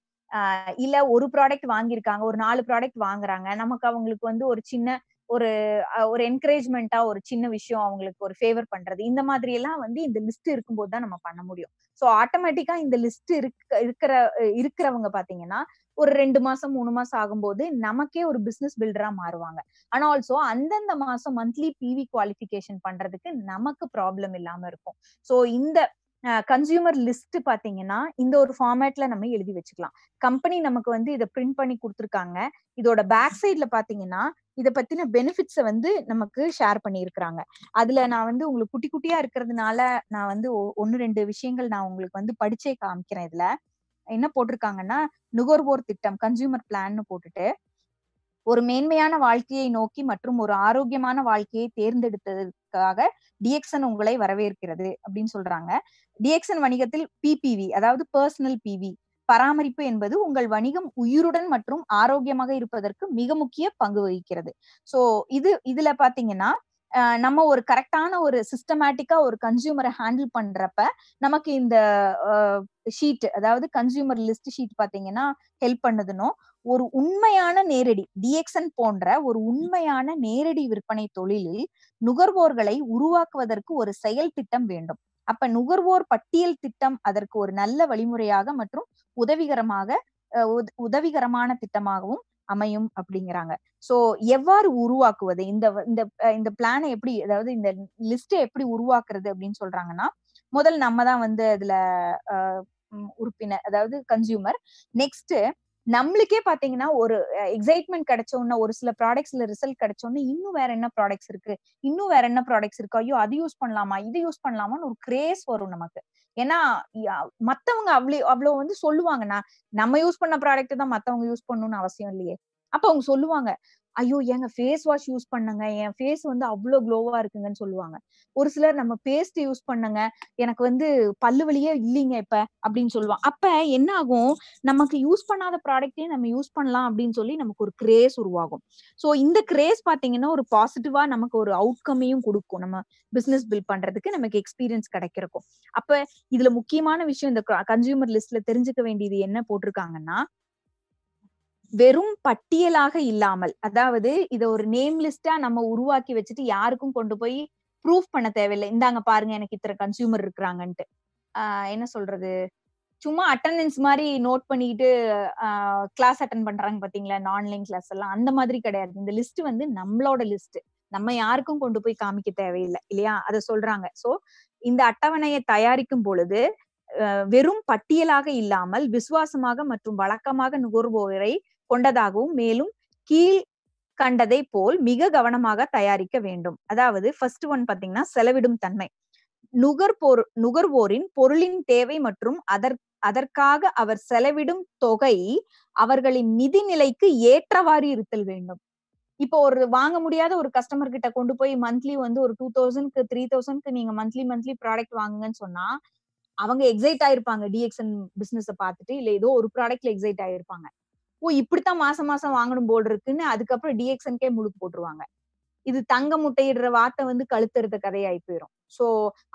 இல்ல ஒரு ப்ராடக்ட் வாங்கியிருக்காங்க ஒரு நாலு ப்ராடக்ட் வாங்குறாங்க நமக்கு அவங்களுக்கு வந்து ஒரு சின்ன ஒரு ஒரு என்கரேஜ்மெண்ட்டா ஒரு சின்ன விஷயம் அவங்களுக்கு ஒரு ஃபேவர் பண்றது இந்த மாதிரி எல்லாம் வந்து இந்த லிஸ்ட் இருக்கும்போது தான் நம்ம பண்ண முடியும் சோ ஆட்டோமேட்டிக்கா இந்த லிஸ்ட் இருக்க இருக்கிற இருக்கிறவங்க பாத்தீங்கன்னா ஒரு ரெண்டு மாசம் மூணு மாசம் ஆகும்போது நமக்கே ஒரு பிசினஸ் பில்டரா மாறுவாங்க ஆனா ஆல்சோ அந்தந்த மாசம் மந்த்லி பிவி குவாலிபிகேஷன் பண்றதுக்கு நமக்கு ப்ராப்ளம் இல்லாம இருக்கும் சோ இந்த கன்சியூமர் லிஸ்ட் பாத்தீங்கன்னா இந்த ஒரு ஃபார்மேட்ல நம்ம எழுதி வச்சுக்கலாம் கம்பெனி நமக்கு வந்து இதை பிரிண்ட் பண்ணி கொடுத்துருக்காங்க இதோட பேக் சைட்ல பாத்தீங்கன்னா இதை பத்தின பெனிஃபிட்ஸை வந்து நமக்கு ஷேர் பண்ணியிருக்கிறாங்க அதுல நான் வந்து உங்களுக்கு குட்டி குட்டியா இருக்கிறதுனால நான் வந்து ஒன்னு ரெண்டு விஷயங்கள் நான் உங்களுக்கு வந்து படிச்சே காமிக்கிறேன் இதுல என்ன போட்டிருக்காங்கன்னா நுகர்வோர் திட்டம் கன்சியூமர் பிளான்னு போட்டுட்டு ஒரு மேன்மையான வாழ்க்கையை நோக்கி மற்றும் ஒரு ஆரோக்கியமான வாழ்க்கையை தேர்ந்தெடுத்ததற்காக டிஎக்சன் உங்களை வரவேற்கிறது அப்படின்னு சொல்றாங்க டிஎக்சன் வணிகத்தில் பிபிவி அதாவது பர்சனல் பிவி பராமரிப்பு என்பது உங்கள் வணிகம் உயிருடன் மற்றும் ஆரோக்கியமாக இருப்பதற்கு மிக முக்கிய பங்கு வகிக்கிறது சோ இது இதுல பாத்தீங்கன்னா நம்ம ஒரு கரெக்டான ஒரு சிஸ்டமேட்டிக்கா ஒரு கன்சியூமரை ஹேண்டில் பண்றப்ப நமக்கு இந்த ஷீட் அதாவது கன்சியூமர் லிஸ்ட் ஷீட் பாத்தீங்கன்னா ஹெல்ப் பண்ணுதுனும் ஒரு உண்மையான நேரடி டிஎக்ஸ்என் போன்ற ஒரு உண்மையான நேரடி விற்பனை தொழிலில் நுகர்வோர்களை உருவாக்குவதற்கு ஒரு செயல் திட்டம் வேண்டும் அப்ப நுகர்வோர் பட்டியல் திட்டம் அதற்கு ஒரு நல்ல வழிமுறையாக மற்றும் உதவிகரமாக உதவிகரமான திட்டமாகவும் அமையும் அப்படிங்கிறாங்க சோ எவ்வாறு உருவாக்குவது இந்த இந்த இந்த பிளானை எப்படி அதாவது இந்த லிஸ்டை எப்படி உருவாக்குறது அப்படின்னு சொல்றாங்கன்னா முதல் நம்ம தான் வந்து அதுல உறுப்பினர் அதாவது கன்சியூமர் நெக்ஸ்ட் நம்மளுக்கே பாத்தீங்கன்னா ஒரு எக்ஸைட்மெண்ட் கிடைச்சோன்னா ஒரு சில ப்ராடக்ட்ஸ்ல ரிசல்ட் கிடைச்சோன்னு இன்னும் வேற என்ன ப்ராடக்ட்ஸ் இருக்கு இன்னும் வேற என்ன ப்ராடக்ட்ஸ் இருக்கு ஐயோ அது யூஸ் பண்ணலாமா இது யூஸ் பண்ணலாமான்னு ஒரு கிரேஸ் வரும் நமக்கு ஏன்னா மத்தவங்க அவ்வளோ அவ்வளவு வந்து சொல்லுவாங்கன்னா நம்ம யூஸ் பண்ண ப்ராடக்ட் தான் மத்தவங்க யூஸ் பண்ணணும்னு அவசியம் இல்லையே அப்ப அவங்க சொல்லுவாங்க ஐயோ எங்க ஃபேஸ் வாஷ் யூஸ் பண்ணுங்க என் ஃபேஸ் வந்து அவ்வளோ க்ளோவா இருக்குங்கன்னு சொல்லுவாங்க ஒரு சிலர் நம்ம பேஸ்ட் யூஸ் பண்ணுங்க எனக்கு வந்து பல்லு வழியே இல்லைங்க இப்ப அப்படின்னு சொல்லுவாங்க அப்ப என்ன ஆகும் நமக்கு யூஸ் பண்ணாத ப்ராடக்டே நம்ம யூஸ் பண்ணலாம் அப்படின்னு சொல்லி நமக்கு ஒரு கிரேஸ் உருவாகும் ஸோ இந்த கிரேஸ் பாத்தீங்கன்னா ஒரு பாசிட்டிவா நமக்கு ஒரு அவுட்கம்மையும் கொடுக்கும் நம்ம பிசினஸ் பில்ட் பண்றதுக்கு நமக்கு எக்ஸ்பீரியன்ஸ் கிடைக்கிறக்கும் அப்ப இதுல முக்கியமான விஷயம் இந்த கன்சியூமர் லிஸ்ட்ல தெரிஞ்சுக்க வேண்டியது என்ன போட்டிருக்காங்கன்னா வெறும் பட்டியலாக இல்லாமல் அதாவது இத ஒரு நேம் லிஸ்டா நம்ம உருவாக்கி வச்சுட்டு யாருக்கும் கொண்டு போய் ப்ரூஃப் பண்ண தேவையில்லை இந்தாங்க பாருங்க எனக்கு இத்தனை கன்சியூமர் இருக்கிறாங்கன்ட்டு என்ன சொல்றது சும்மா அட்டண்டன்ஸ் மாதிரி நோட் பண்ணிட்டு கிளாஸ் அட்டன் பண்றாங்க பாத்தீங்களா ஆன்லைன் கிளாஸ் எல்லாம் அந்த மாதிரி கிடையாது இந்த லிஸ்ட் வந்து நம்மளோட லிஸ்ட் நம்ம யாருக்கும் கொண்டு போய் காமிக்க தேவையில்லை இல்லையா அதை சொல்றாங்க சோ இந்த அட்டவணையை தயாரிக்கும் பொழுது வெறும் பட்டியலாக இல்லாமல் விசுவாசமாக மற்றும் வழக்கமாக நுகர்வோரை கொண்டதாகவும் மேலும் கீழ் கண்டதை போல் மிக கவனமாக தயாரிக்க வேண்டும் அதாவது ஃபர்ஸ்ட் ஒன் பாத்தீங்கன்னா செலவிடும் தன்மை நுகர்போர் நுகர்வோரின் பொருளின் தேவை மற்றும் அதற் அதற்காக அவர் செலவிடும் தொகை அவர்களின் நிதி நிலைக்கு ஏற்றவாறு இருத்தல் வேண்டும் இப்போ ஒரு வாங்க முடியாத ஒரு கஸ்டமர் கிட்ட கொண்டு போய் மந்த்லி வந்து ஒரு டூ தௌசண்ட்க்கு த்ரீ தௌசண்ட்க்கு நீங்க மந்த்லி மந்த்லி ப்ராடக்ட் வாங்குங்கன்னு சொன்னா அவங்க எக்ஸைட் ஆயிருப்பாங்க டிஎக்ஸ்என் பிசினஸ் பார்த்துட்டு இல்ல ஏதோ ஒரு ப்ராடக்ட்ல எக்ஸைட் ஆயிருப்பாங்க ஓ இப்படித்தான் மாசம் மாசம் வாங்கணும் போல் இருக்குன்னு அதுக்கப்புறம் டிஎக்ஸ்என்கே முழுக்கு போட்டுருவாங்க இது தங்க முட்டையிடுற வார்த்தை வந்து கழுத்துறத கதையாயி போயிடும் சோ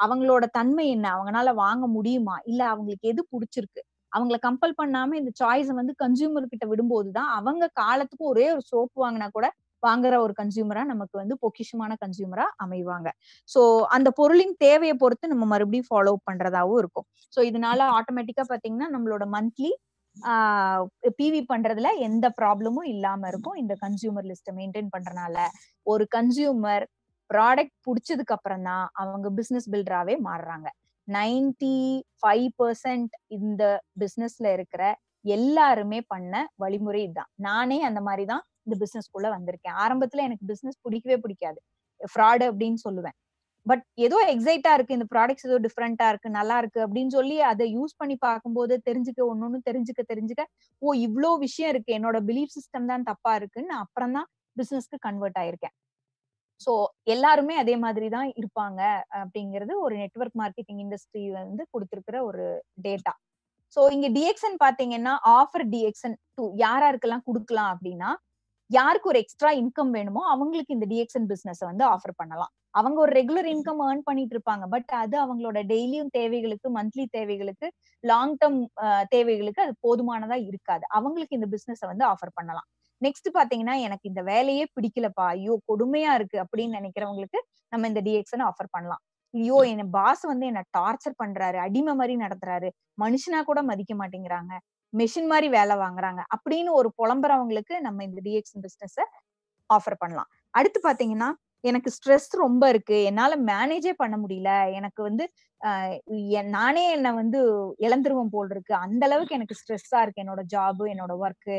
அவங்களோட தன்மை என்ன அவங்களால வாங்க முடியுமா இல்ல அவங்களுக்கு எது பிடிச்சிருக்கு அவங்கள கம்பல் பண்ணாம இந்த சாய்ஸ் வந்து கன்சியூமர் கிட்ட விடும்போது தான் அவங்க காலத்துக்கு ஒரே ஒரு சோப்பு வாங்கினா கூட வாங்குற ஒரு கன்சியூமரா நமக்கு வந்து பொக்கிஷமான கன்சியூமரா அமைவாங்க சோ அந்த பொருளின் தேவையை பொறுத்து நம்ம மறுபடியும் ஃபாலோ பண்றதாவும் இருக்கும் சோ இதனால ஆட்டோமேட்டிக்கா பாத்தீங்கன்னா நம்மளோட மந்த்லி பிவி பண்றதுல எந்த ப்ராப்ளமும் இல்லாம இருக்கும் இந்த கன்சியூமர் லிஸ்ட்டை மெயின்டைன் பண்றனால ஒரு கன்சியூமர் ப்ராடக்ட் புடிச்சதுக்கு அப்புறம் தான் அவங்க பிசினஸ் பில்டராவே மாறுறாங்க நைன்டி ஃபைவ் பர்சன்ட் இந்த பிசினஸ்ல இருக்கிற எல்லாருமே பண்ண வழிமுறை இதுதான் நானே அந்த மாதிரி தான் இந்த குள்ள வந்திருக்கேன் ஆரம்பத்துல எனக்கு பிசினஸ் பிடிக்கவே பிடிக்காது ஃப்ராடு அப்படின்னு சொல்லுவேன் பட் ஏதோ எக்ஸைட்டா இருக்கு இந்த ப்ராடக்ட்ஸ் ஏதோ டிஃப்ரெண்டா இருக்கு நல்லா இருக்கு அப்படின்னு சொல்லி அதை யூஸ் பண்ணி பார்க்கும்போது தெரிஞ்சுக்க ஒன்னொன்னு தெரிஞ்சுக்க தெரிஞ்சுக்க ஓ இவ்வளோ விஷயம் இருக்கு என்னோட பிலீஃப் சிஸ்டம் தான் தப்பா இருக்குன்னு அப்புறம் தான் பிசினஸ்க்கு கன்வெர்ட் ஆயிருக்கேன் ஸோ எல்லாருமே அதே மாதிரி தான் இருப்பாங்க அப்படிங்கிறது ஒரு நெட்ஒர்க் மார்க்கெட்டிங் இண்டஸ்ட்ரி வந்து கொடுத்துருக்கிற ஒரு டேட்டா ஸோ இங்க டிஎக்ஸ்என் பாத்தீங்கன்னா ஆஃபர் டிஎக்ஸ்என் டூ யாராருக்கெல்லாம் கொடுக்கலாம் அப்படின்னா யாருக்கு ஒரு எக்ஸ்ட்ரா இன்கம் வேணுமோ அவங்களுக்கு இந்த டிஎக்ஸ்என் பிசினஸ் வந்து ஆஃபர் பண்ணலாம் அவங்க ஒரு ரெகுலர் இன்கம் ஏர்ன் பண்ணிட்டு இருப்பாங்க பட் அது அவங்களோட டெய்லியும் தேவைகளுக்கு மந்த்லி தேவைகளுக்கு லாங் டேர்ம் தேவைகளுக்கு அது போதுமானதா இருக்காது அவங்களுக்கு இந்த பிசினஸ் வந்து ஆஃபர் பண்ணலாம் நெக்ஸ்ட் பாத்தீங்கன்னா எனக்கு இந்த வேலையே பிடிக்கலப்பா ஐயோ கொடுமையா இருக்கு அப்படின்னு நினைக்கிறவங்களுக்கு நம்ம இந்த டிஎக்ஸ்ன்னு ஆஃபர் பண்ணலாம் ஐயோ என் பாஸ் வந்து என்ன டார்ச்சர் பண்றாரு அடிமை மாதிரி நடத்துறாரு மனுஷனா கூட மதிக்க மாட்டேங்கிறாங்க மெஷின் மாதிரி வேலை வாங்குறாங்க அப்படின்னு ஒரு புலம்புறவங்களுக்கு நம்ம இந்த டிஎக்ஸ் பிசினஸ் ஆஃபர் பண்ணலாம் அடுத்து பாத்தீங்கன்னா எனக்கு ஸ்ட்ரெஸ் ரொம்ப இருக்கு என்னால மேனேஜே பண்ண முடியல எனக்கு வந்து நானே என்ன வந்து இழந்துருவோம் போல் இருக்கு அந்த அளவுக்கு எனக்கு ஸ்ட்ரெஸ்ஸா இருக்கு என்னோட ஜாபு என்னோட ஒர்க்கு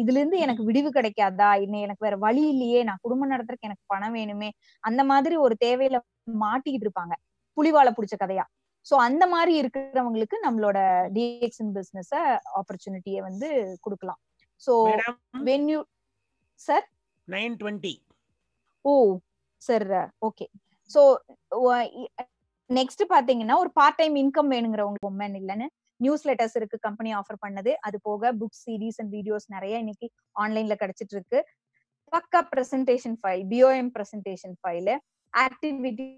இதுல இருந்து எனக்கு விடிவு கிடைக்காதா இன்னும் எனக்கு வேற வழி இல்லையே நான் குடும்பம் நடத்துறதுக்கு எனக்கு பணம் வேணுமே அந்த மாதிரி ஒரு தேவையில மாட்டிக்கிட்டு இருப்பாங்க புலிவால புடிச்ச கதையா சோ அந்த மாதிரி இருக்கிறவங்களுக்கு நம்மளோட டிஎக்ஸ் பிசினஸ் ஆப்பர்ச்சுனிட்டியை வந்து கொடுக்கலாம் so when you sir nine twenty ஓ சரி ஓகே சோ நெக்ஸ்ட் பாத்தீங்கன்னா ஒரு பார்ட் டைம் இன்கம் வேணுங்கிறவங்க உமன் இல்லைன்னு நியூஸ் லெட்டர்ஸ் இருக்கு கம்பெனி ஆஃபர் பண்ணது அது போக புக்ஸ் சீரீஸ் அண்ட் வீடியோஸ் நிறைய இன்னைக்கு ஆன்லைன்ல கிடைச்சிட்டு இருக்கு பக்கா presentation file POM presentation file activity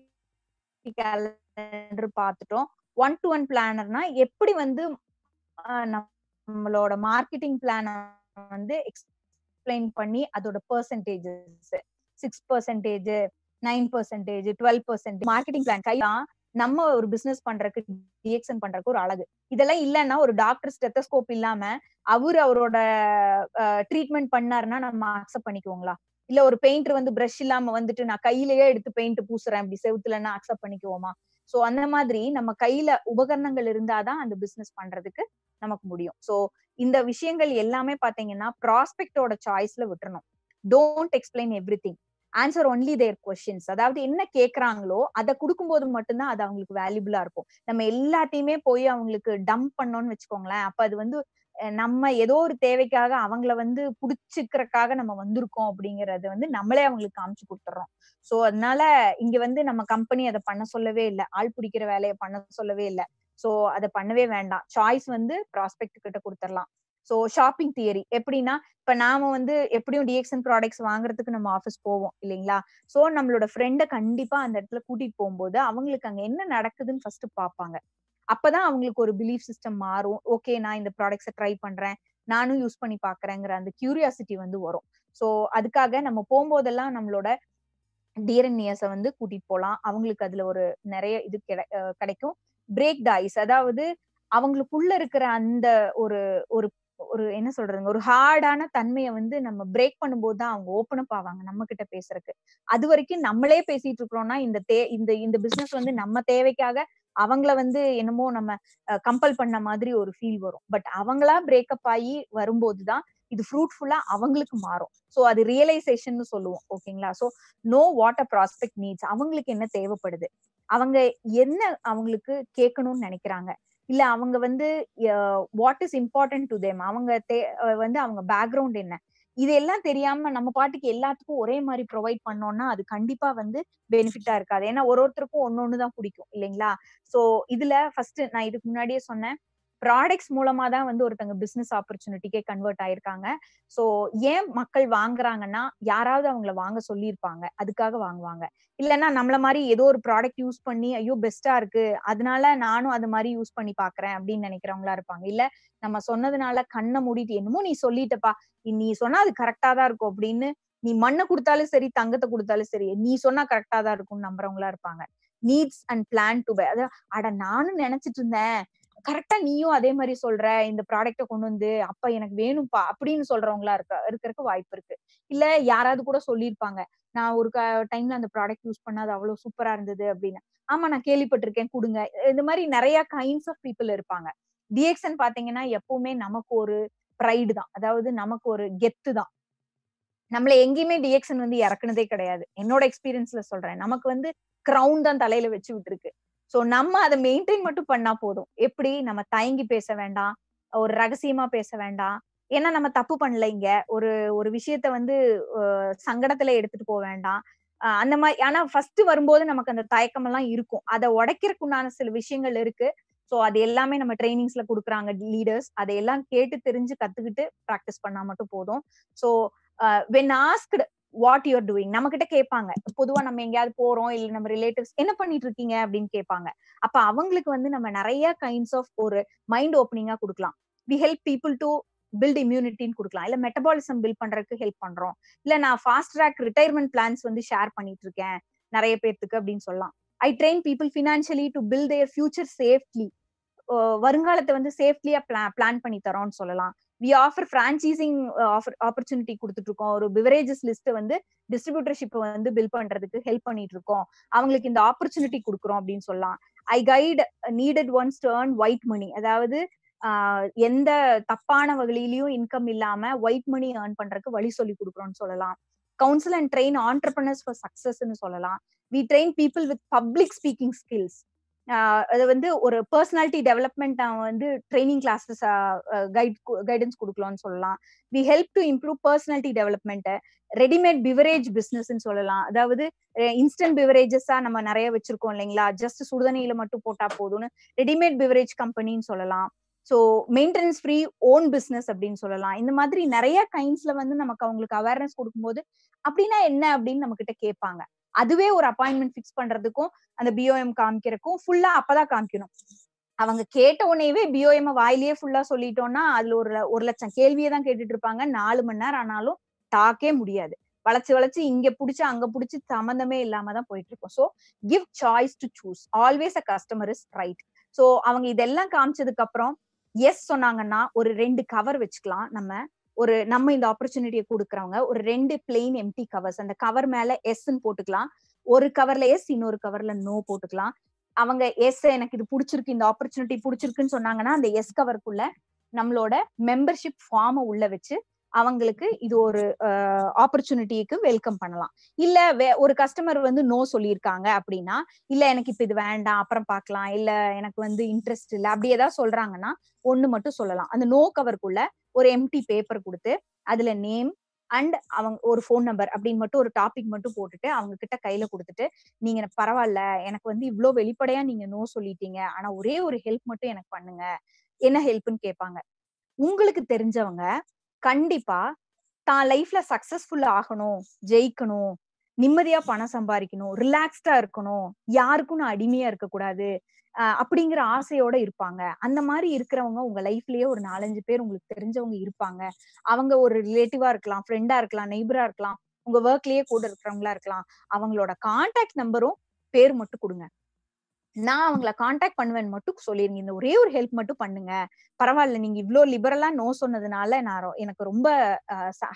calendar பார்த்துட்டோம் ஒன் டு ஒன் பிளானர்னா எப்படி வந்து நம்மளோட மார்க்கெட்டிங் பிளான வந்து எக்ஸ்பிளைன் பண்ணி அதோட percentages six percentage nine percentage twelve percentage marketing plan கையெல்லாம் நம்ம ஒரு பிசினஸ் பண்றதுக்கு டிஎக்ஷன் பண்றதுக்கு ஒரு அழகு இதெல்லாம் இல்லைன்னா ஒரு டாக்டர் ஸ்டெத்தஸ்கோப் இல்லாம அவர் அவரோட ட்ரீட்மெண்ட் பண்ணாருன்னா நம்ம அக்செப்ட் பண்ணிக்குவோங்களா இல்ல ஒரு பெயிண்டர் வந்து பிரஷ் இல்லாம வந்துட்டு நான் கையிலேயே எடுத்து பெயிண்ட் பூசுறேன் இப்படி செவத்துலன்னா அக்செப்ட் பண்ணிக்குவோமா சோ அந்த மாதிரி நம்ம கையில உபகரணங்கள் இருந்தாதான் அந்த பிசினஸ் பண்றதுக்கு நமக்கு முடியும் சோ இந்த விஷயங்கள் எல்லாமே பாத்தீங்கன்னா ப்ராஸ்பெக்டோட சாய்ஸ்ல விட்டுறணும் don't explain everything answer only their questions அதாவது என்ன கேக்குறாங்களோ அதை கொடுக்கும்போது மட்டும்தான் அது அவங்களுக்கு வேல்யூபிளா இருக்கும் நம்ம எல்லாத்தையுமே போய் அவங்களுக்கு டம்ப் பண்ணோம்னு வச்சுக்கோங்களேன் அப்ப அது வந்து நம்ம ஏதோ ஒரு தேவைக்காக அவங்கள வந்து புடிச்சுக்கிறக்காக நம்ம வந்திருக்கோம் அப்படிங்கறது வந்து நம்மளே அவங்களுக்கு காமிச்சு கொடுத்துறோம் சோ அதனால இங்க வந்து நம்ம கம்பெனி அதை பண்ண சொல்லவே இல்லை ஆள் பிடிக்கிற வேலையை பண்ண சொல்லவே இல்லை சோ அதை பண்ணவே வேண்டாம் சாய்ஸ் வந்து ப்ராஸ்பெக்ட் கிட்ட கொடுத்துடலாம் ஸோ ஷாப்பிங் தியரி எப்படின்னா இப்ப நாம வந்து எப்படியும் டிஎக்ஸ்என் ப்ராடக்ட்ஸ் வாங்குறதுக்கு நம்ம ஆஃபீஸ் போவோம் இல்லைங்களா ஸோ நம்மளோட ஃப்ரெண்டை கண்டிப்பா அந்த இடத்துல கூட்டிட்டு போகும்போது அவங்களுக்கு அங்க என்ன நடக்குதுன்னு ஃபர்ஸ்ட் பார்ப்பாங்க அப்பதான் அவங்களுக்கு ஒரு பிலீஃப் சிஸ்டம் மாறும் ஓகே நான் இந்த ப்ராடக்ட்ஸை ட்ரை பண்றேன் நானும் யூஸ் பண்ணி பாக்குறேங்கிற அந்த கியூரியாசிட்டி வந்து வரும் ஸோ அதுக்காக நம்ம போகும்போதெல்லாம் நம்மளோட நியர்ஸ வந்து கூட்டிட்டு போகலாம் அவங்களுக்கு அதுல ஒரு நிறைய இது கிடைக்கும் பிரேக் த ஐஸ் அதாவது அவங்களுக்குள்ள இருக்கிற அந்த ஒரு ஒரு ஒரு என்ன சொல்றதுங்க ஒரு ஹார்டான தன்மையை வந்து நம்ம பிரேக் பண்ணும்போது தான் அவங்க ஓப்பன் அப் ஆவாங்க நம்ம கிட்ட பேசுறதுக்கு அது வரைக்கும் நம்மளே பேசிட்டு இருக்கிறோம்னா இந்த தே இந்த இந்த பிசினஸ் வந்து நம்ம தேவைக்காக அவங்கள வந்து என்னமோ நம்ம கம்பல் பண்ண மாதிரி ஒரு ஃபீல் வரும் பட் அவங்களா பிரேக்கப் ஆகி வரும்போது தான் இது ஃப்ரூட்ஃபுல்லா அவங்களுக்கு மாறும் ஸோ அது ரியலைசேஷன் சொல்லுவோம் ஓகேங்களா so know what uh prospect needs அவங்களுக்கு என்ன தேவைப்படுது அவங்க என்ன அவங்களுக்கு கேட்கணும்னு நினைக்கிறாங்க இல்ல அவங்க வந்து what is important to them அவங்க வந்து அவங்க பேக்ரவுண்ட் என்ன இதெல்லாம் தெரியாம நம்ம பாட்டுக்கு எல்லாத்துக்கும் ஒரே மாதிரி ப்ரொவைட் பண்ணோம்னா அது கண்டிப்பா வந்து பெனிஃபிட்டா இருக்காது ஏன்னா ஒரு ஒருத்தருக்கும் ஒன்னொன்னுதான் பிடிக்கும் இல்லைங்களா சோ இதுல ஃபர்ஸ்ட் நான் இதுக்கு முன்னாடியே சொன்னேன் ப்ராடக்ட்ஸ் மூலமா தான் வந்து ஒருத்தங்க பிசினஸ் ஆப்பர்ச்சுனிட்டிக்கே கன்வெர்ட் ஆயிருக்காங்க ஸோ ஏன் மக்கள் வாங்குறாங்கன்னா யாராவது அவங்கள வாங்க சொல்லியிருப்பாங்க அதுக்காக வாங்குவாங்க இல்லைன்னா நம்மள மாதிரி ஏதோ ஒரு ப்ராடக்ட் யூஸ் பண்ணி ஐயோ பெஸ்டா இருக்கு அதனால நானும் அது மாதிரி யூஸ் பண்ணி பாக்குறேன் அப்படின்னு நினைக்கிறவங்களா இருப்பாங்க இல்ல நம்ம சொன்னதுனால கண்ணை மூடிட்டு என்னமோ நீ சொல்லிட்டப்பா நீ சொன்னா அது கரெக்டா தான் இருக்கும் அப்படின்னு நீ மண்ணை கொடுத்தாலும் சரி தங்கத்தை கொடுத்தாலும் சரி நீ சொன்னா கரெக்டா தான் இருக்கும்னு நம்புறவங்களா இருப்பாங்க needs and plan to buy அதான் அட நானும் நினைச்சிட்டு இருந்தேன் கரெக்டா நீயும் அதே மாதிரி சொல்ற இந்த ப்ராடக்ட கொண்டு வந்து அப்ப எனக்கு வேணும்ப்பா அப்படின்னு சொல்றவங்களா இருக்க இருக்கிறதுக்கு வாய்ப்பு இருக்கு இல்ல யாராவது கூட சொல்லியிருப்பாங்க நான் ஒரு டைம்ல அந்த ப்ராடக்ட் யூஸ் பண்ண அது அவ்வளவு சூப்பரா இருந்தது அப்படின்னு ஆமா நான் கேள்விப்பட்டிருக்கேன் கொடுங்க இந்த மாதிரி நிறைய கைண்ட்ஸ் ஆஃப் பீப்புள் இருப்பாங்க டிஎக்ஸ்என் பாத்தீங்கன்னா எப்பவுமே நமக்கு ஒரு ப்ரைடு தான் அதாவது நமக்கு ஒரு கெத்து தான் நம்மள எங்கேயுமே டிஎக்ஸ்என் வந்து இறக்குனதே கிடையாது என்னோட எக்ஸ்பீரியன்ஸ்ல சொல்றேன் நமக்கு வந்து கிரவுன் தான் தலையில வச்சு விட்டுருக்கு சோ நம்ம அதை மெயின்டைன் மட்டும் பண்ணா போதும் எப்படி நம்ம தயங்கி பேச வேண்டாம் ஒரு ரகசியமா பேச வேண்டாம் ஏன்னா நம்ம தப்பு பண்ணல இங்க ஒரு ஒரு விஷயத்த வந்து சங்கடத்துல எடுத்துட்டு போக வேண்டாம் அந்த மாதிரி ஆனா ஃபர்ஸ்ட் வரும்போது நமக்கு அந்த தயக்கம் எல்லாம் இருக்கும் அதை உடைக்கிறதுக்குண்டான சில விஷயங்கள் இருக்கு ஸோ அது எல்லாமே நம்ம ட்ரைனிங்ஸ்ல கொடுக்குறாங்க லீடர்ஸ் அதையெல்லாம் கேட்டு தெரிஞ்சு கத்துக்கிட்டு ப்ராக்டிஸ் பண்ணா மட்டும் போதும் so when asked what you are doing நம்ம கிட்ட கேட்பாங்க பொதுவா நம்ம எங்கேயாவது போறோம் இல்ல நம்ம ரிலேட்டிவ்ஸ் என்ன பண்ணிட்டு இருக்கீங்க அப்படின்னு கேட்பாங்க அப்ப அவங்களுக்கு வந்து நம்ம நிறைய கைண்ட்ஸ் ஆஃப் ஒரு மைண்ட் ஓப்பனிங்கா கொடுக்கலாம் we help people to build இம்யூனிட்டின்னு கொடுக்கலாம் இல்ல மெட்டபாலிசம் பில்ட் பண்றதுக்கு ஹெல்ப் பண்றோம் இல்ல நான் ஃபாஸ்ட் ட்ராக் ரிட்டையர்மெண்ட் பிளான்ஸ் வந்து ஷேர் பண்ணிட்டு இருக்கேன் நிறைய பேர்த்துக்கு அப்படின்னு சொல்லலாம் I train people financially to build their future safely வருங்காலத்தை வந்து சேஃப்லியா பிளான் பிளான் பண்ணி தரோம்னு சொல்லலாம் we offer franchising offer opportunity கொடுத்துட்டு இருக்கோம் ஒரு பிவரேஜஸ் லிஸ்ட் வந்து டிஸ்ட்ரிபியூட்டர்ஷிப்பை வந்து பில் பண்றதுக்கு ஹெல்ப் பண்ணிட்டு இருக்கோம் அவங்களுக்கு இந்த ஆப்பர்ச்சுனிட்டி கொடுக்குறோம் அப்படின்னு சொல்லலாம் I guide needed ones to earn white money அதாவது எந்த தப்பான வகையிலயும் இன்கம் இல்லாம ஒயிட் மணி ஏர்ன் பண்றதுக்கு வழி சொல்லி கொடுக்குறோம்னு சொல்லலாம் council and train entrepreneurs for சக்சஸ்ன்னு சொல்லலாம் we train people with public speaking skills அது வந்து ஒரு பர்சனாலிட்டி டெவலப்மெண்ட் நான் வந்து ட்ரைனிங் கிளாஸஸ் கைட் கைடன்ஸ் கொடுக்கலாம்னு சொல்லலாம் we help to improve personality டெவலப்மெண்ட்டை ரெடிமேட் பிவரேஜ் பிஸ்னஸ்ன்னு சொல்லலாம் அதாவது இன்ஸ்டன்ட் பிவரேஜஸா நம்ம நிறைய வச்சிருக்கோம் இல்லைங்களா ஜஸ்ட் சுடுதண்ணியில மட்டும் போட்டா போதும்னு ரெடிமேட் பிவரேஜ் கம்பெனின்னு சொல்லலாம் so maintenance free own business அப்படின்னு சொல்லலாம் இந்த மாதிரி நிறைய கைண்ட்ஸ்ல வந்து நமக்கு அவங்களுக்கு அவேர்னஸ் கொடுக்கும்போது அப்படின்னா என்ன அப்படின்னு நம்ம கிட்ட கேட்பாங்க அதுவே ஒரு அப்பாயின்மெண்ட் ஃபிக்ஸ் பண்றதுக்கும் அந்த பிஓஎம் காமிக்கிறதுக்கும் ஃபுல்லா அப்பதான் காமிக்கணும் அவங்க கேட்ட உடனேவே பிஓஎம் வாயிலேயே ஃபுல்லா சொல்லிட்டோம்னா அதுல ஒரு ஒரு லட்சம் கேள்வியை தான் கேட்டுட்டு இருப்பாங்க நாலு மணி நேரம் ஆனாலும் தாக்கே முடியாது வளைச்சு வளைச்சு இங்க புடிச்சு அங்க புடிச்சு சம்மந்தமே இல்லாம தான் போயிட்டு இருக்கும் so give choice to choose always uh customer is right so அவங்க இதெல்லாம் காமிச்சதுக்கு அப்புறம் எஸ் சொன்னாங்கன்னா ஒரு ரெண்டு கவர் வச்சுக்கலாம் நம்ம ஒரு நம்ம இந்த ஆப்பர்ச்சுனிட்டியை கொடுக்குறவங்க ஒரு ரெண்டு பிளெயின் எம்டி கவர்ஸ் அந்த கவர் மேல எஸ்ன்னு போட்டுக்கலாம் ஒரு கவர்ல எஸ் இன்னொரு கவர்ல நோ போட்டுக்கலாம் அவங்க எஸ் எனக்கு இது பிடிச்சிருக்கு இந்த ஆப்பர்ச்சுனிட்டி பிடிச்சிருக்குன்னு சொன்னாங்கன்னா அந்த எஸ் கவருக்குள்ள நம்மளோட மெம்பர்ஷிப் ஃபார்மை உள்ள வச்சு அவங்களுக்கு இது ஒரு ஆப்பர்ச்சுனிட்டிக்கு வெல்கம் பண்ணலாம் இல்ல ஒரு கஸ்டமர் வந்து நோ சொல்லியிருக்காங்க அப்படின்னா இல்ல எனக்கு இப்ப இது வேண்டாம் அப்புறம் பார்க்கலாம் இல்ல எனக்கு வந்து இன்ட்ரெஸ்ட் இல்லை அப்படி ஏதாவது சொல்றாங்கன்னா ஒண்ணு மட்டும் சொல்லலாம் அந்த நோ கவருக்குள்ள ஒரு எம்டி பேப்பர் கொடுத்து அதுல நேம் அண்ட் அவங்க ஒரு ஃபோன் நம்பர் அப்படின்னு மட்டும் ஒரு டாபிக் மட்டும் போட்டுட்டு அவங்க கிட்ட கையில கொடுத்துட்டு நீங்க பரவாயில்ல எனக்கு வந்து இவ்வளோ வெளிப்படையா நீங்க நோ சொல்லிட்டீங்க ஆனா ஒரே ஒரு ஹெல்ப் மட்டும் எனக்கு பண்ணுங்க என்ன ஹெல்ப்னு கேட்பாங்க உங்களுக்கு தெரிஞ்சவங்க கண்டிப்பா தான் லைஃப்ல சக்சஸ்ஃபுல் ஆகணும் ஜெயிக்கணும் நிம்மதியா பணம் சம்பாதிக்கணும் ரிலாக்ஸ்டா இருக்கணும் யாருக்கும் நான் அடிமையா இருக்க கூடாது அப்படிங்கிற ஆசையோட இருப்பாங்க அந்த மாதிரி இருக்கிறவங்க உங்க லைஃப்லயே ஒரு நாலஞ்சு பேர் உங்களுக்கு தெரிஞ்சவங்க இருப்பாங்க அவங்க ஒரு ரிலேட்டிவா இருக்கலாம் ஃப்ரெண்டா இருக்கலாம் நெய்பரா இருக்கலாம் உங்க ஒர்க்லயே கூட இருக்கிறவங்களா இருக்கலாம் அவங்களோட கான்டாக்ட் நம்பரும் பேர் மட்டும் கொடுங்க நான் அவங்கள காண்டாக்ட் பண்ணுவேன்னு மட்டும் சொல்லிருங்க இந்த ஒரே ஒரு ஹெல்ப் மட்டும் பண்ணுங்க பரவாயில்ல நீங்க இவ்வளவு லிபரலா நோ சொன்னதுனால நான் எனக்கு ரொம்ப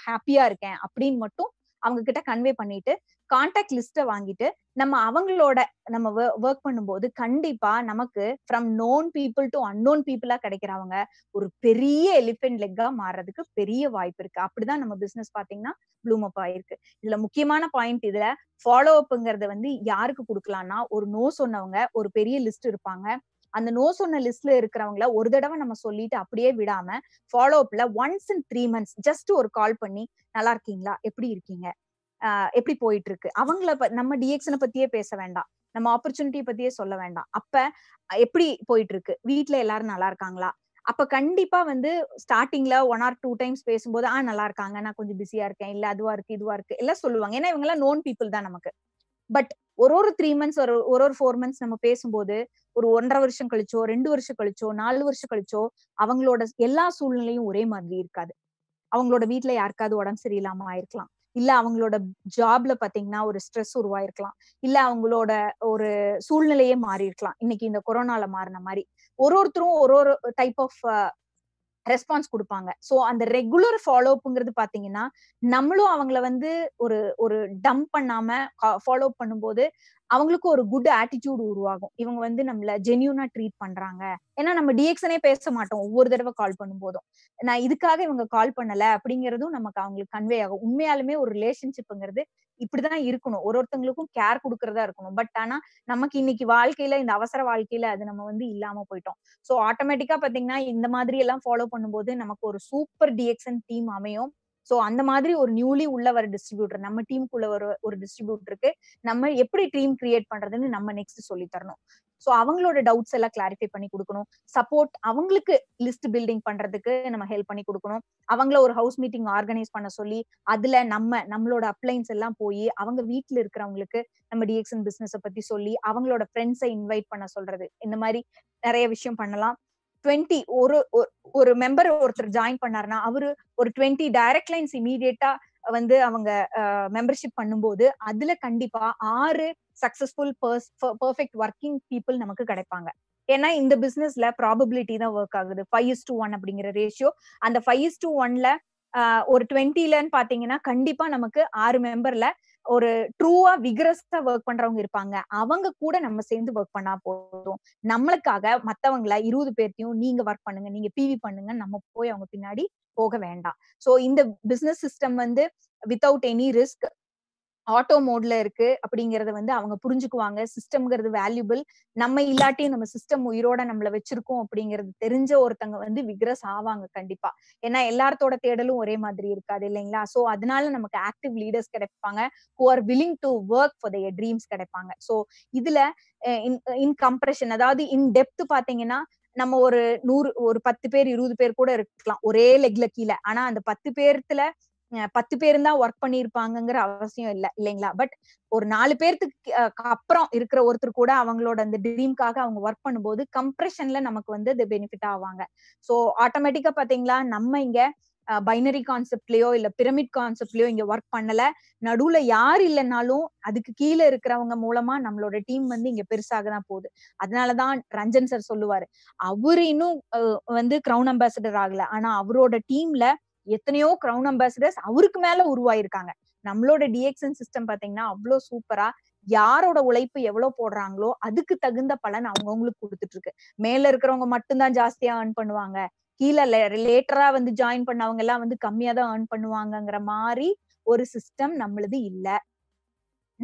ஹாப்பியா இருக்கேன் அப்படின்னு மட்டும் அவங்க கிட்ட கன்வே பண்ணிட்டு கான்டாக்ட் லிஸ்ட்டை வாங்கிட்டு நம்ம அவங்களோட நம்ம ஒர்க் பண்ணும்போது கண்டிப்பா நமக்கு from known people to unknown பீப்புளா கிடைக்கிறவங்க ஒரு பெரிய எலிபென்ட் லெக்கா மாறுறதுக்கு பெரிய வாய்ப்பு இருக்கு அப்படிதான் நம்ம பிசினஸ் பாத்தீங்கன்னா ப்ளூம் அப் ஆயிருக்கு இதுல முக்கியமான பாயிண்ட் இதுல ஃபாலோ அப்புங்கிறத வந்து யாருக்கு கொடுக்கலாம்னா ஒரு நோ சொன்னவங்க ஒரு பெரிய லிஸ்ட் இருப்பாங்க அந்த நோ சொன்ன லிஸ்ட்ல இருக்கிறவங்கள ஒரு தடவை நம்ம சொல்லிட்டு அப்படியே விடாம ஃபாலோ அப்ல once in three months just ஒரு கால் பண்ணி நல்லா இருக்கீங்களா எப்படி இருக்கீங்க எப்படி போயிட்டு இருக்கு அவங்கள நம்ம டிஎக்ஸ்ன பத்தியே பேச வேண்டாம் நம்ம ஆப்பர்ச்சுனிட்டி பத்தியே சொல்ல வேண்டாம் அப்ப எப்படி போயிட்டு இருக்கு வீட்டுல எல்லாரும் நல்லா இருக்காங்களா அப்ப கண்டிப்பா வந்து ஸ்டார்டிங்ல ஒன் ஆர் டூ டைம்ஸ் பேசும்போது ஆஹ் நல்லா இருக்காங்க நான் கொஞ்சம் பிஸியா இருக்கேன் இல்ல அதுவா இருக்கு இதுவா இருக்கு எல்லாம் சொல்லுவாங்க ஏன்னா இவங்க எல்லாம் நோன் பீப்புள் தான் நமக்கு பட் ஒரு ஒரு த்ரீ மந்த்ஸ் ஒரு ஒரு ஒரு ஃபோர் மந்த்ஸ் நம்ம பேசும்போது ஒரு ஒன்றரை வருஷம் கழிச்சோ ரெண்டு வருஷம் கழிச்சோ நாலு வருஷம் கழிச்சோ அவங்களோட எல்லா சூழ்நிலையும் ஒரே மாதிரி இருக்காது அவங்களோட வீட்டுல யாருக்காவது உடம்பு சரியில்லாம ஆயிருக்கலாம் இல்ல அவங்களோட ஜாப்ல பாத்தீங்கன்னா ஒரு ஸ்ட்ரெஸ் உருவாயிருக்கலாம் இல்ல அவங்களோட ஒரு சூழ்நிலையே மாறி இருக்கலாம் இன்னைக்கு இந்த கொரோனால மாறின மாதிரி ஒரு ஒருத்தரும் ஒரு ஒரு டைப் ஆஃப் ரெஸ்பான்ஸ் கொடுப்பாங்க ஸோ அந்த ரெகுலர் ஃபாலோ அப்புங்கிறது பாத்தீங்கன்னா நம்மளும் அவங்கள வந்து ஒரு ஒரு டம்ப் பண்ணாம ஃபாலோ பண்ணும்போது அவங்களுக்கு ஒரு குட் ஆட்டிடியூட் உருவாகும் இவங்க வந்து நம்மள ஜென்யூனா ட்ரீட் பண்றாங்க ஏன்னா நம்ம டிஎக்ஸனே பேச மாட்டோம் ஒவ்வொரு தடவை கால் பண்ணும்போதும் நான் இதுக்காக இவங்க கால் பண்ணல அப்படிங்கறதும் நமக்கு அவங்களுக்கு கன்வே ஆகும் உண்மையாலுமே ஒரு ரிலேஷன்ஷிப்ங்கிறது இப்படிதான் இருக்கணும் ஒரு ஒருத்தங்களுக்கும் கேர் கொடுக்கறதா இருக்கணும் பட் ஆனா நமக்கு இன்னைக்கு வாழ்க்கையில இந்த அவசர வாழ்க்கையில அது நம்ம வந்து இல்லாம போயிட்டோம் சோ ஆட்டோமேட்டிக்கா பாத்தீங்கன்னா இந்த மாதிரி எல்லாம் ஃபாலோ பண்ணும்போது நமக்கு ஒரு சூப்பர் டிஎக்ஸன் டீம் அமையும் சோ அந்த மாதிரி ஒரு நியூலி உள்ள வர டிஸ்ட்ரிபியூட்டர் நம்ம டீமுக்குள்ள ஒரு ஒரு டிஸ்ட்ரிபியூட்டருக்கு நம்ம எப்படி டீம் கிரியேட் பண்றதுன்னு நம்ம நெக்ஸ்ட் சொல்லி தரணும் ஸோ அவங்களோட டவுட்ஸ் எல்லாம் கிளாரிஃபை பண்ணி கொடுக்கணும் சப்போர்ட் அவங்களுக்கு லிஸ்ட் பில்டிங் பண்றதுக்கு நம்ம ஹெல்ப் பண்ணி கொடுக்கணும் அவங்கள ஒரு ஹவுஸ் மீட்டிங் ஆர்கனைஸ் பண்ண சொல்லி அதுல நம்ம நம்மளோட அப்ளைன்ஸ் எல்லாம் போய் அவங்க வீட்டுல இருக்கிறவங்களுக்கு நம்ம டிஎக்ஸ்என் பிசினஸ் பத்தி சொல்லி அவங்களோட ஃப்ரெண்ட்ஸை இன்வைட் பண்ண சொல்றது இந்த மாதிரி நிறைய விஷயம் பண்ணலாம் டுவெண்ட்டி ஒரு ஒரு மெம்பர் ஒருத்தர் ஜாயின் பண்ணாருன்னா அவரு ஒரு டுவெண்ட்டி டைரக்ட் லைன்ஸ் இமீடியட்டா வந்து அவங்க மெம்பர்ஷிப் பண்ணும்போது அதுல கண்டிப்பா ஆறு சக்சஸ்ஃபுல் பர்ஃபெக்ட் ஒர்க்கிங் பீப்புள் நமக்கு கிடைப்பாங்க ஏன்னா இந்த பிசினஸ்ல ப்ராபபிலிட்டி தான் ஒர்க் ஆகுது ஃபைவ் இஸ் டூ ஒன் அப்படிங்கிற ரேஷியோ அந்த ஃபைவ் இஸ் டூ ஒன்ல ஒரு டுவெண்ட்டிலன்னு பாத்தீங்கன்னா கண்டிப்பா நமக்கு ஆறு மெம்பர்ல ஒரு ட்ரூவா விகரஸா ஒர்க் பண்றவங்க இருப்பாங்க அவங்க கூட நம்ம சேர்ந்து ஒர்க் பண்ணா போதும் நம்மளுக்காக மத்தவங்கள இருபது பேர்த்தையும் நீங்க ஒர்க் பண்ணுங்க நீங்க பிவி பண்ணுங்க நம்ம போய் அவங்க பின்னாடி போக வேண்டாம் சோ இந்த பிசினஸ் சிஸ்டம் வந்து வித்தவுட் எனி ரிஸ்க் ஆட்டோ மோட்ல இருக்கு அப்படிங்கறத வந்து அவங்க புரிஞ்சுக்குவாங்க சிஸ்டம்ங்கிறது வேல்யூபிள் நம்ம இல்லாட்டியும் நம்ம சிஸ்டம் உயிரோட நம்மள வச்சிருக்கோம் அப்படிங்கறது தெரிஞ்ச ஒருத்தங்க வந்து விக்ரஸ் ஆவாங்க கண்டிப்பா ஏன்னா எல்லாத்தோட தேடலும் ஒரே மாதிரி இருக்காது இல்லைங்களா சோ அதனால நமக்கு ஆக்டிவ் லீடர்ஸ் கிடைப்பாங்க who are willing to work for their dreams கிடைப்பாங்க சோ இதுல இன் கம்ப்ரெஷன் அதாவது இன் டெப்த் பாத்தீங்கன்னா நம்ம ஒரு நூறு ஒரு பத்து பேர் இருபது பேர் கூட இருக்கலாம் ஒரே லெக்ல கீழே ஆனா அந்த பத்து பேர்த்துல பத்து பேரும் தான் ஒர்க் பண்ணியிருப்பாங்கங்கிற அவசியம் இல்லை இல்லைங்களா பட் ஒரு நாலு பேர்த்துக்கு அப்புறம் இருக்கிற ஒருத்தர் கூட அவங்களோட அந்த ட்ரீம்காக அவங்க ஒர்க் பண்ணும்போது கம்ப்ரெஷன்ல நமக்கு வந்து அது பெனிஃபிட் ஆவாங்க ஸோ ஆட்டோமேட்டிக்கா பாத்தீங்களா நம்ம இங்க பைனரி கான்செப்ட்லயோ இல்ல பிரமிட் கான்செப்ட்லயோ இங்க ஒர்க் பண்ணல நடுவுல யார் இல்லைனாலும் அதுக்கு கீழே இருக்கிறவங்க மூலமா நம்மளோட டீம் வந்து இங்க பெருசாக தான் போகுது அதனாலதான் ரஞ்சன் சார் சொல்லுவாரு அவரு இன்னும் வந்து கிரௌன் அம்பாசடர் ஆகல ஆனா அவரோட டீம்ல எத்தனையோ கிரவுன் அம்பாசிடர்ஸ் அவருக்கு மேல உருவாயிருக்காங்க நம்மளோட டிஎக்ஷன் சிஸ்டம் பாத்தீங்கன்னா அவ்வளவு சூப்பரா யாரோட உழைப்பு எவ்வளவு போடுறாங்களோ அதுக்கு தகுந்த பலன் அவங்கவுங்களுக்கு கொடுத்துட்டு இருக்கு மேல இருக்கிறவங்க மட்டும்தான் ஜாஸ்தியா ஏர்ன் பண்ணுவாங்க கீழே லேட்டரா வந்து ஜாயின் பண்ணவங்க எல்லாம் வந்து கம்மியா தான் ஏர்ன் பண்ணுவாங்கங்கிற மாதிரி ஒரு சிஸ்டம் நம்மளது இல்ல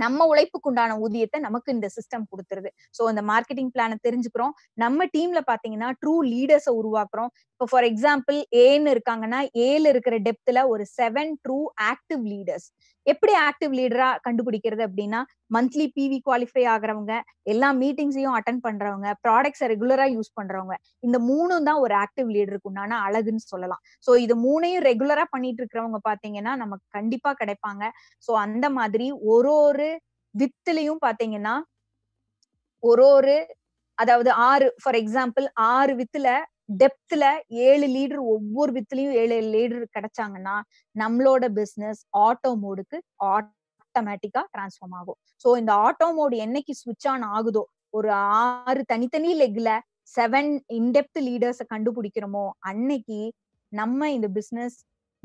நம்ம உழைப்புக்குண்டான ஊதியத்தை நமக்கு இந்த சிஸ்டம் கொடுத்துருது ஸோ அந்த மார்க்கெட்டிங் பிளானை தெரிஞ்சுக்கிறோம் நம்ம டீம்ல பாத்தீங்கன்னா ட்ரூ லீடர்ஸை உருவாக்குறோம் இப்போ ஃபார் எக்ஸாம்பிள் ஏன்னு இருக்காங்கன்னா ஏல இருக்கிற டெப்த்ல ஒரு செவன் ட்ரூ ஆக்டிவ் லீடர்ஸ் எப்படி ஆக்டிவ் லீடரா கண்டுபிடிக்கிறது அப்படின்னா மந்த்லி பிவி குவாலிஃபை ஆகிறவங்க எல்லா மீட்டிங்ஸையும் அட்டன் பண்றவங்க ப்ராடக்ட்ஸை ரெகுலரா யூஸ் பண்றவங்க இந்த மூணும் தான் ஒரு ஆக்டிவ் லீடருக்கு உண்டான அழகுன்னு சொல்லலாம் ஸோ இது மூணையும் ரெகுலரா பண்ணிட்டு இருக்கிறவங்க பாத்தீங்கன்னா நமக்கு கண்டிப்பா கிடைப்பாங்க ஸோ அந்த மாதிரி ஒரு ஒரு வித்துலயும் பாத்தீங்கன்னா ஒரு ஒரு அதாவது ஆறு ஃபார் எக்ஸாம்பிள் ஆறு வித்துல டெப்த்ல ஏழு லீடர் ஒவ்வொரு வித்துலயும் ஏழு லீடர் கிடைச்சாங்கன்னா நம்மளோட பிசினஸ் ஆட்டோ மோடுக்கு ஆட்டோ ஆட்டோமேட்டிக்கா டிரான்ஸ்ஃபார்ம் ஆகும் சோ இந்த ஆட்டோ மோட் என்னைக்கு சுவிட்ச் ஆன் ஆகுதோ ஒரு ஆறு தனித்தனி லெக்ல செவன் இன்டெப்த் லீடர்ஸ கண்டுபிடிக்கிறோமோ அன்னைக்கு நம்ம இந்த பிசினஸ்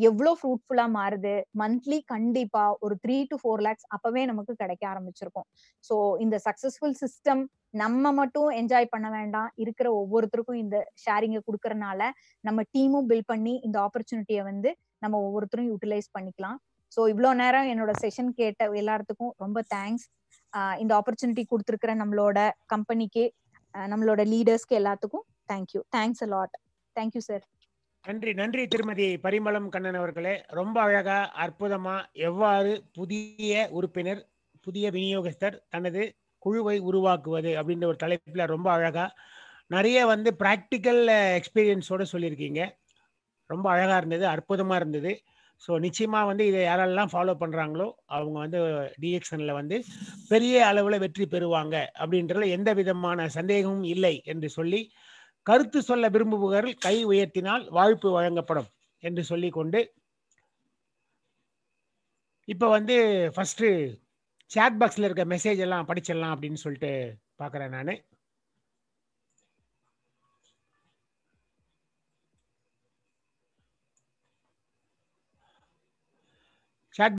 எவ்வளவு ஃப்ரூட்ஃபுல்லா மாறுது மந்த்லி கண்டிப்பா ஒரு த்ரீ டு ஃபோர் லேக்ஸ் அப்பவே நமக்கு கிடைக்க ஆரம்பிச்சிருக்கும் சோ இந்த சக்சஸ்ஃபுல் சிஸ்டம் நம்ம மட்டும் என்ஜாய் பண்ண வேண்டாம் இருக்கிற ஒவ்வொருத்தருக்கும் இந்த ஷேரிங்க குடுக்கறதுனால நம்ம டீமும் பில்ட் பண்ணி இந்த ஆப்பர்ச்சுனிட்டியை வந்து நம்ம ஒவ்வொருத்தரும் யூட்டிலைஸ் பண்ணிக்கலாம் ஸோ இவ்வளோ நேரம் என்னோட செஷன் கேட்ட எல்லாத்துக்கும் ரொம்ப தேங்க்ஸ் இந்த ஆப்பர்ச்சுனிட்டி கொடுத்துருக்குற நம்மளோட கம்பெனிக்கு நம்மளோட லீடர்ஸ்க்கு எல்லாத்துக்கும் thank you thanks a lot thank you sir நன்றி நன்றி திருமதி பரிமளம் கண்ணன் அவர்களே ரொம்ப அழகா அற்புதமா எவ்வாறு புதிய உறுப்பினர் புதிய விநியோகஸ்தர் தனது குழுவை உருவாக்குவது அப்படின்ற ஒரு தலைப்பில் ரொம்ப அழகா நிறைய வந்து ப்ராக்டிக்கல் எக்ஸ்பீரியன்ஸோட சொல்லியிருக்கீங்க ரொம்ப அழகா இருந்தது அற்புதமா இருந்தது ஸோ நிச்சயமாக வந்து இதை யாரெல்லாம் ஃபாலோ பண்ணுறாங்களோ அவங்க வந்து டிஎக்ஷனில் வந்து பெரிய அளவில் வெற்றி பெறுவாங்க அப்படின்றதுல எந்த விதமான சந்தேகமும் இல்லை என்று சொல்லி கருத்து சொல்ல விரும்புபவர்கள் கை உயர்த்தினால் வாய்ப்பு வழங்கப்படும் என்று சொல்லி கொண்டு இப்போ வந்து ஃபஸ்ட்டு சேட் பாக்ஸில் இருக்க மெசேஜ் எல்லாம் படிச்சிடலாம் அப்படின்னு சொல்லிட்டு பார்க்குறேன் நான்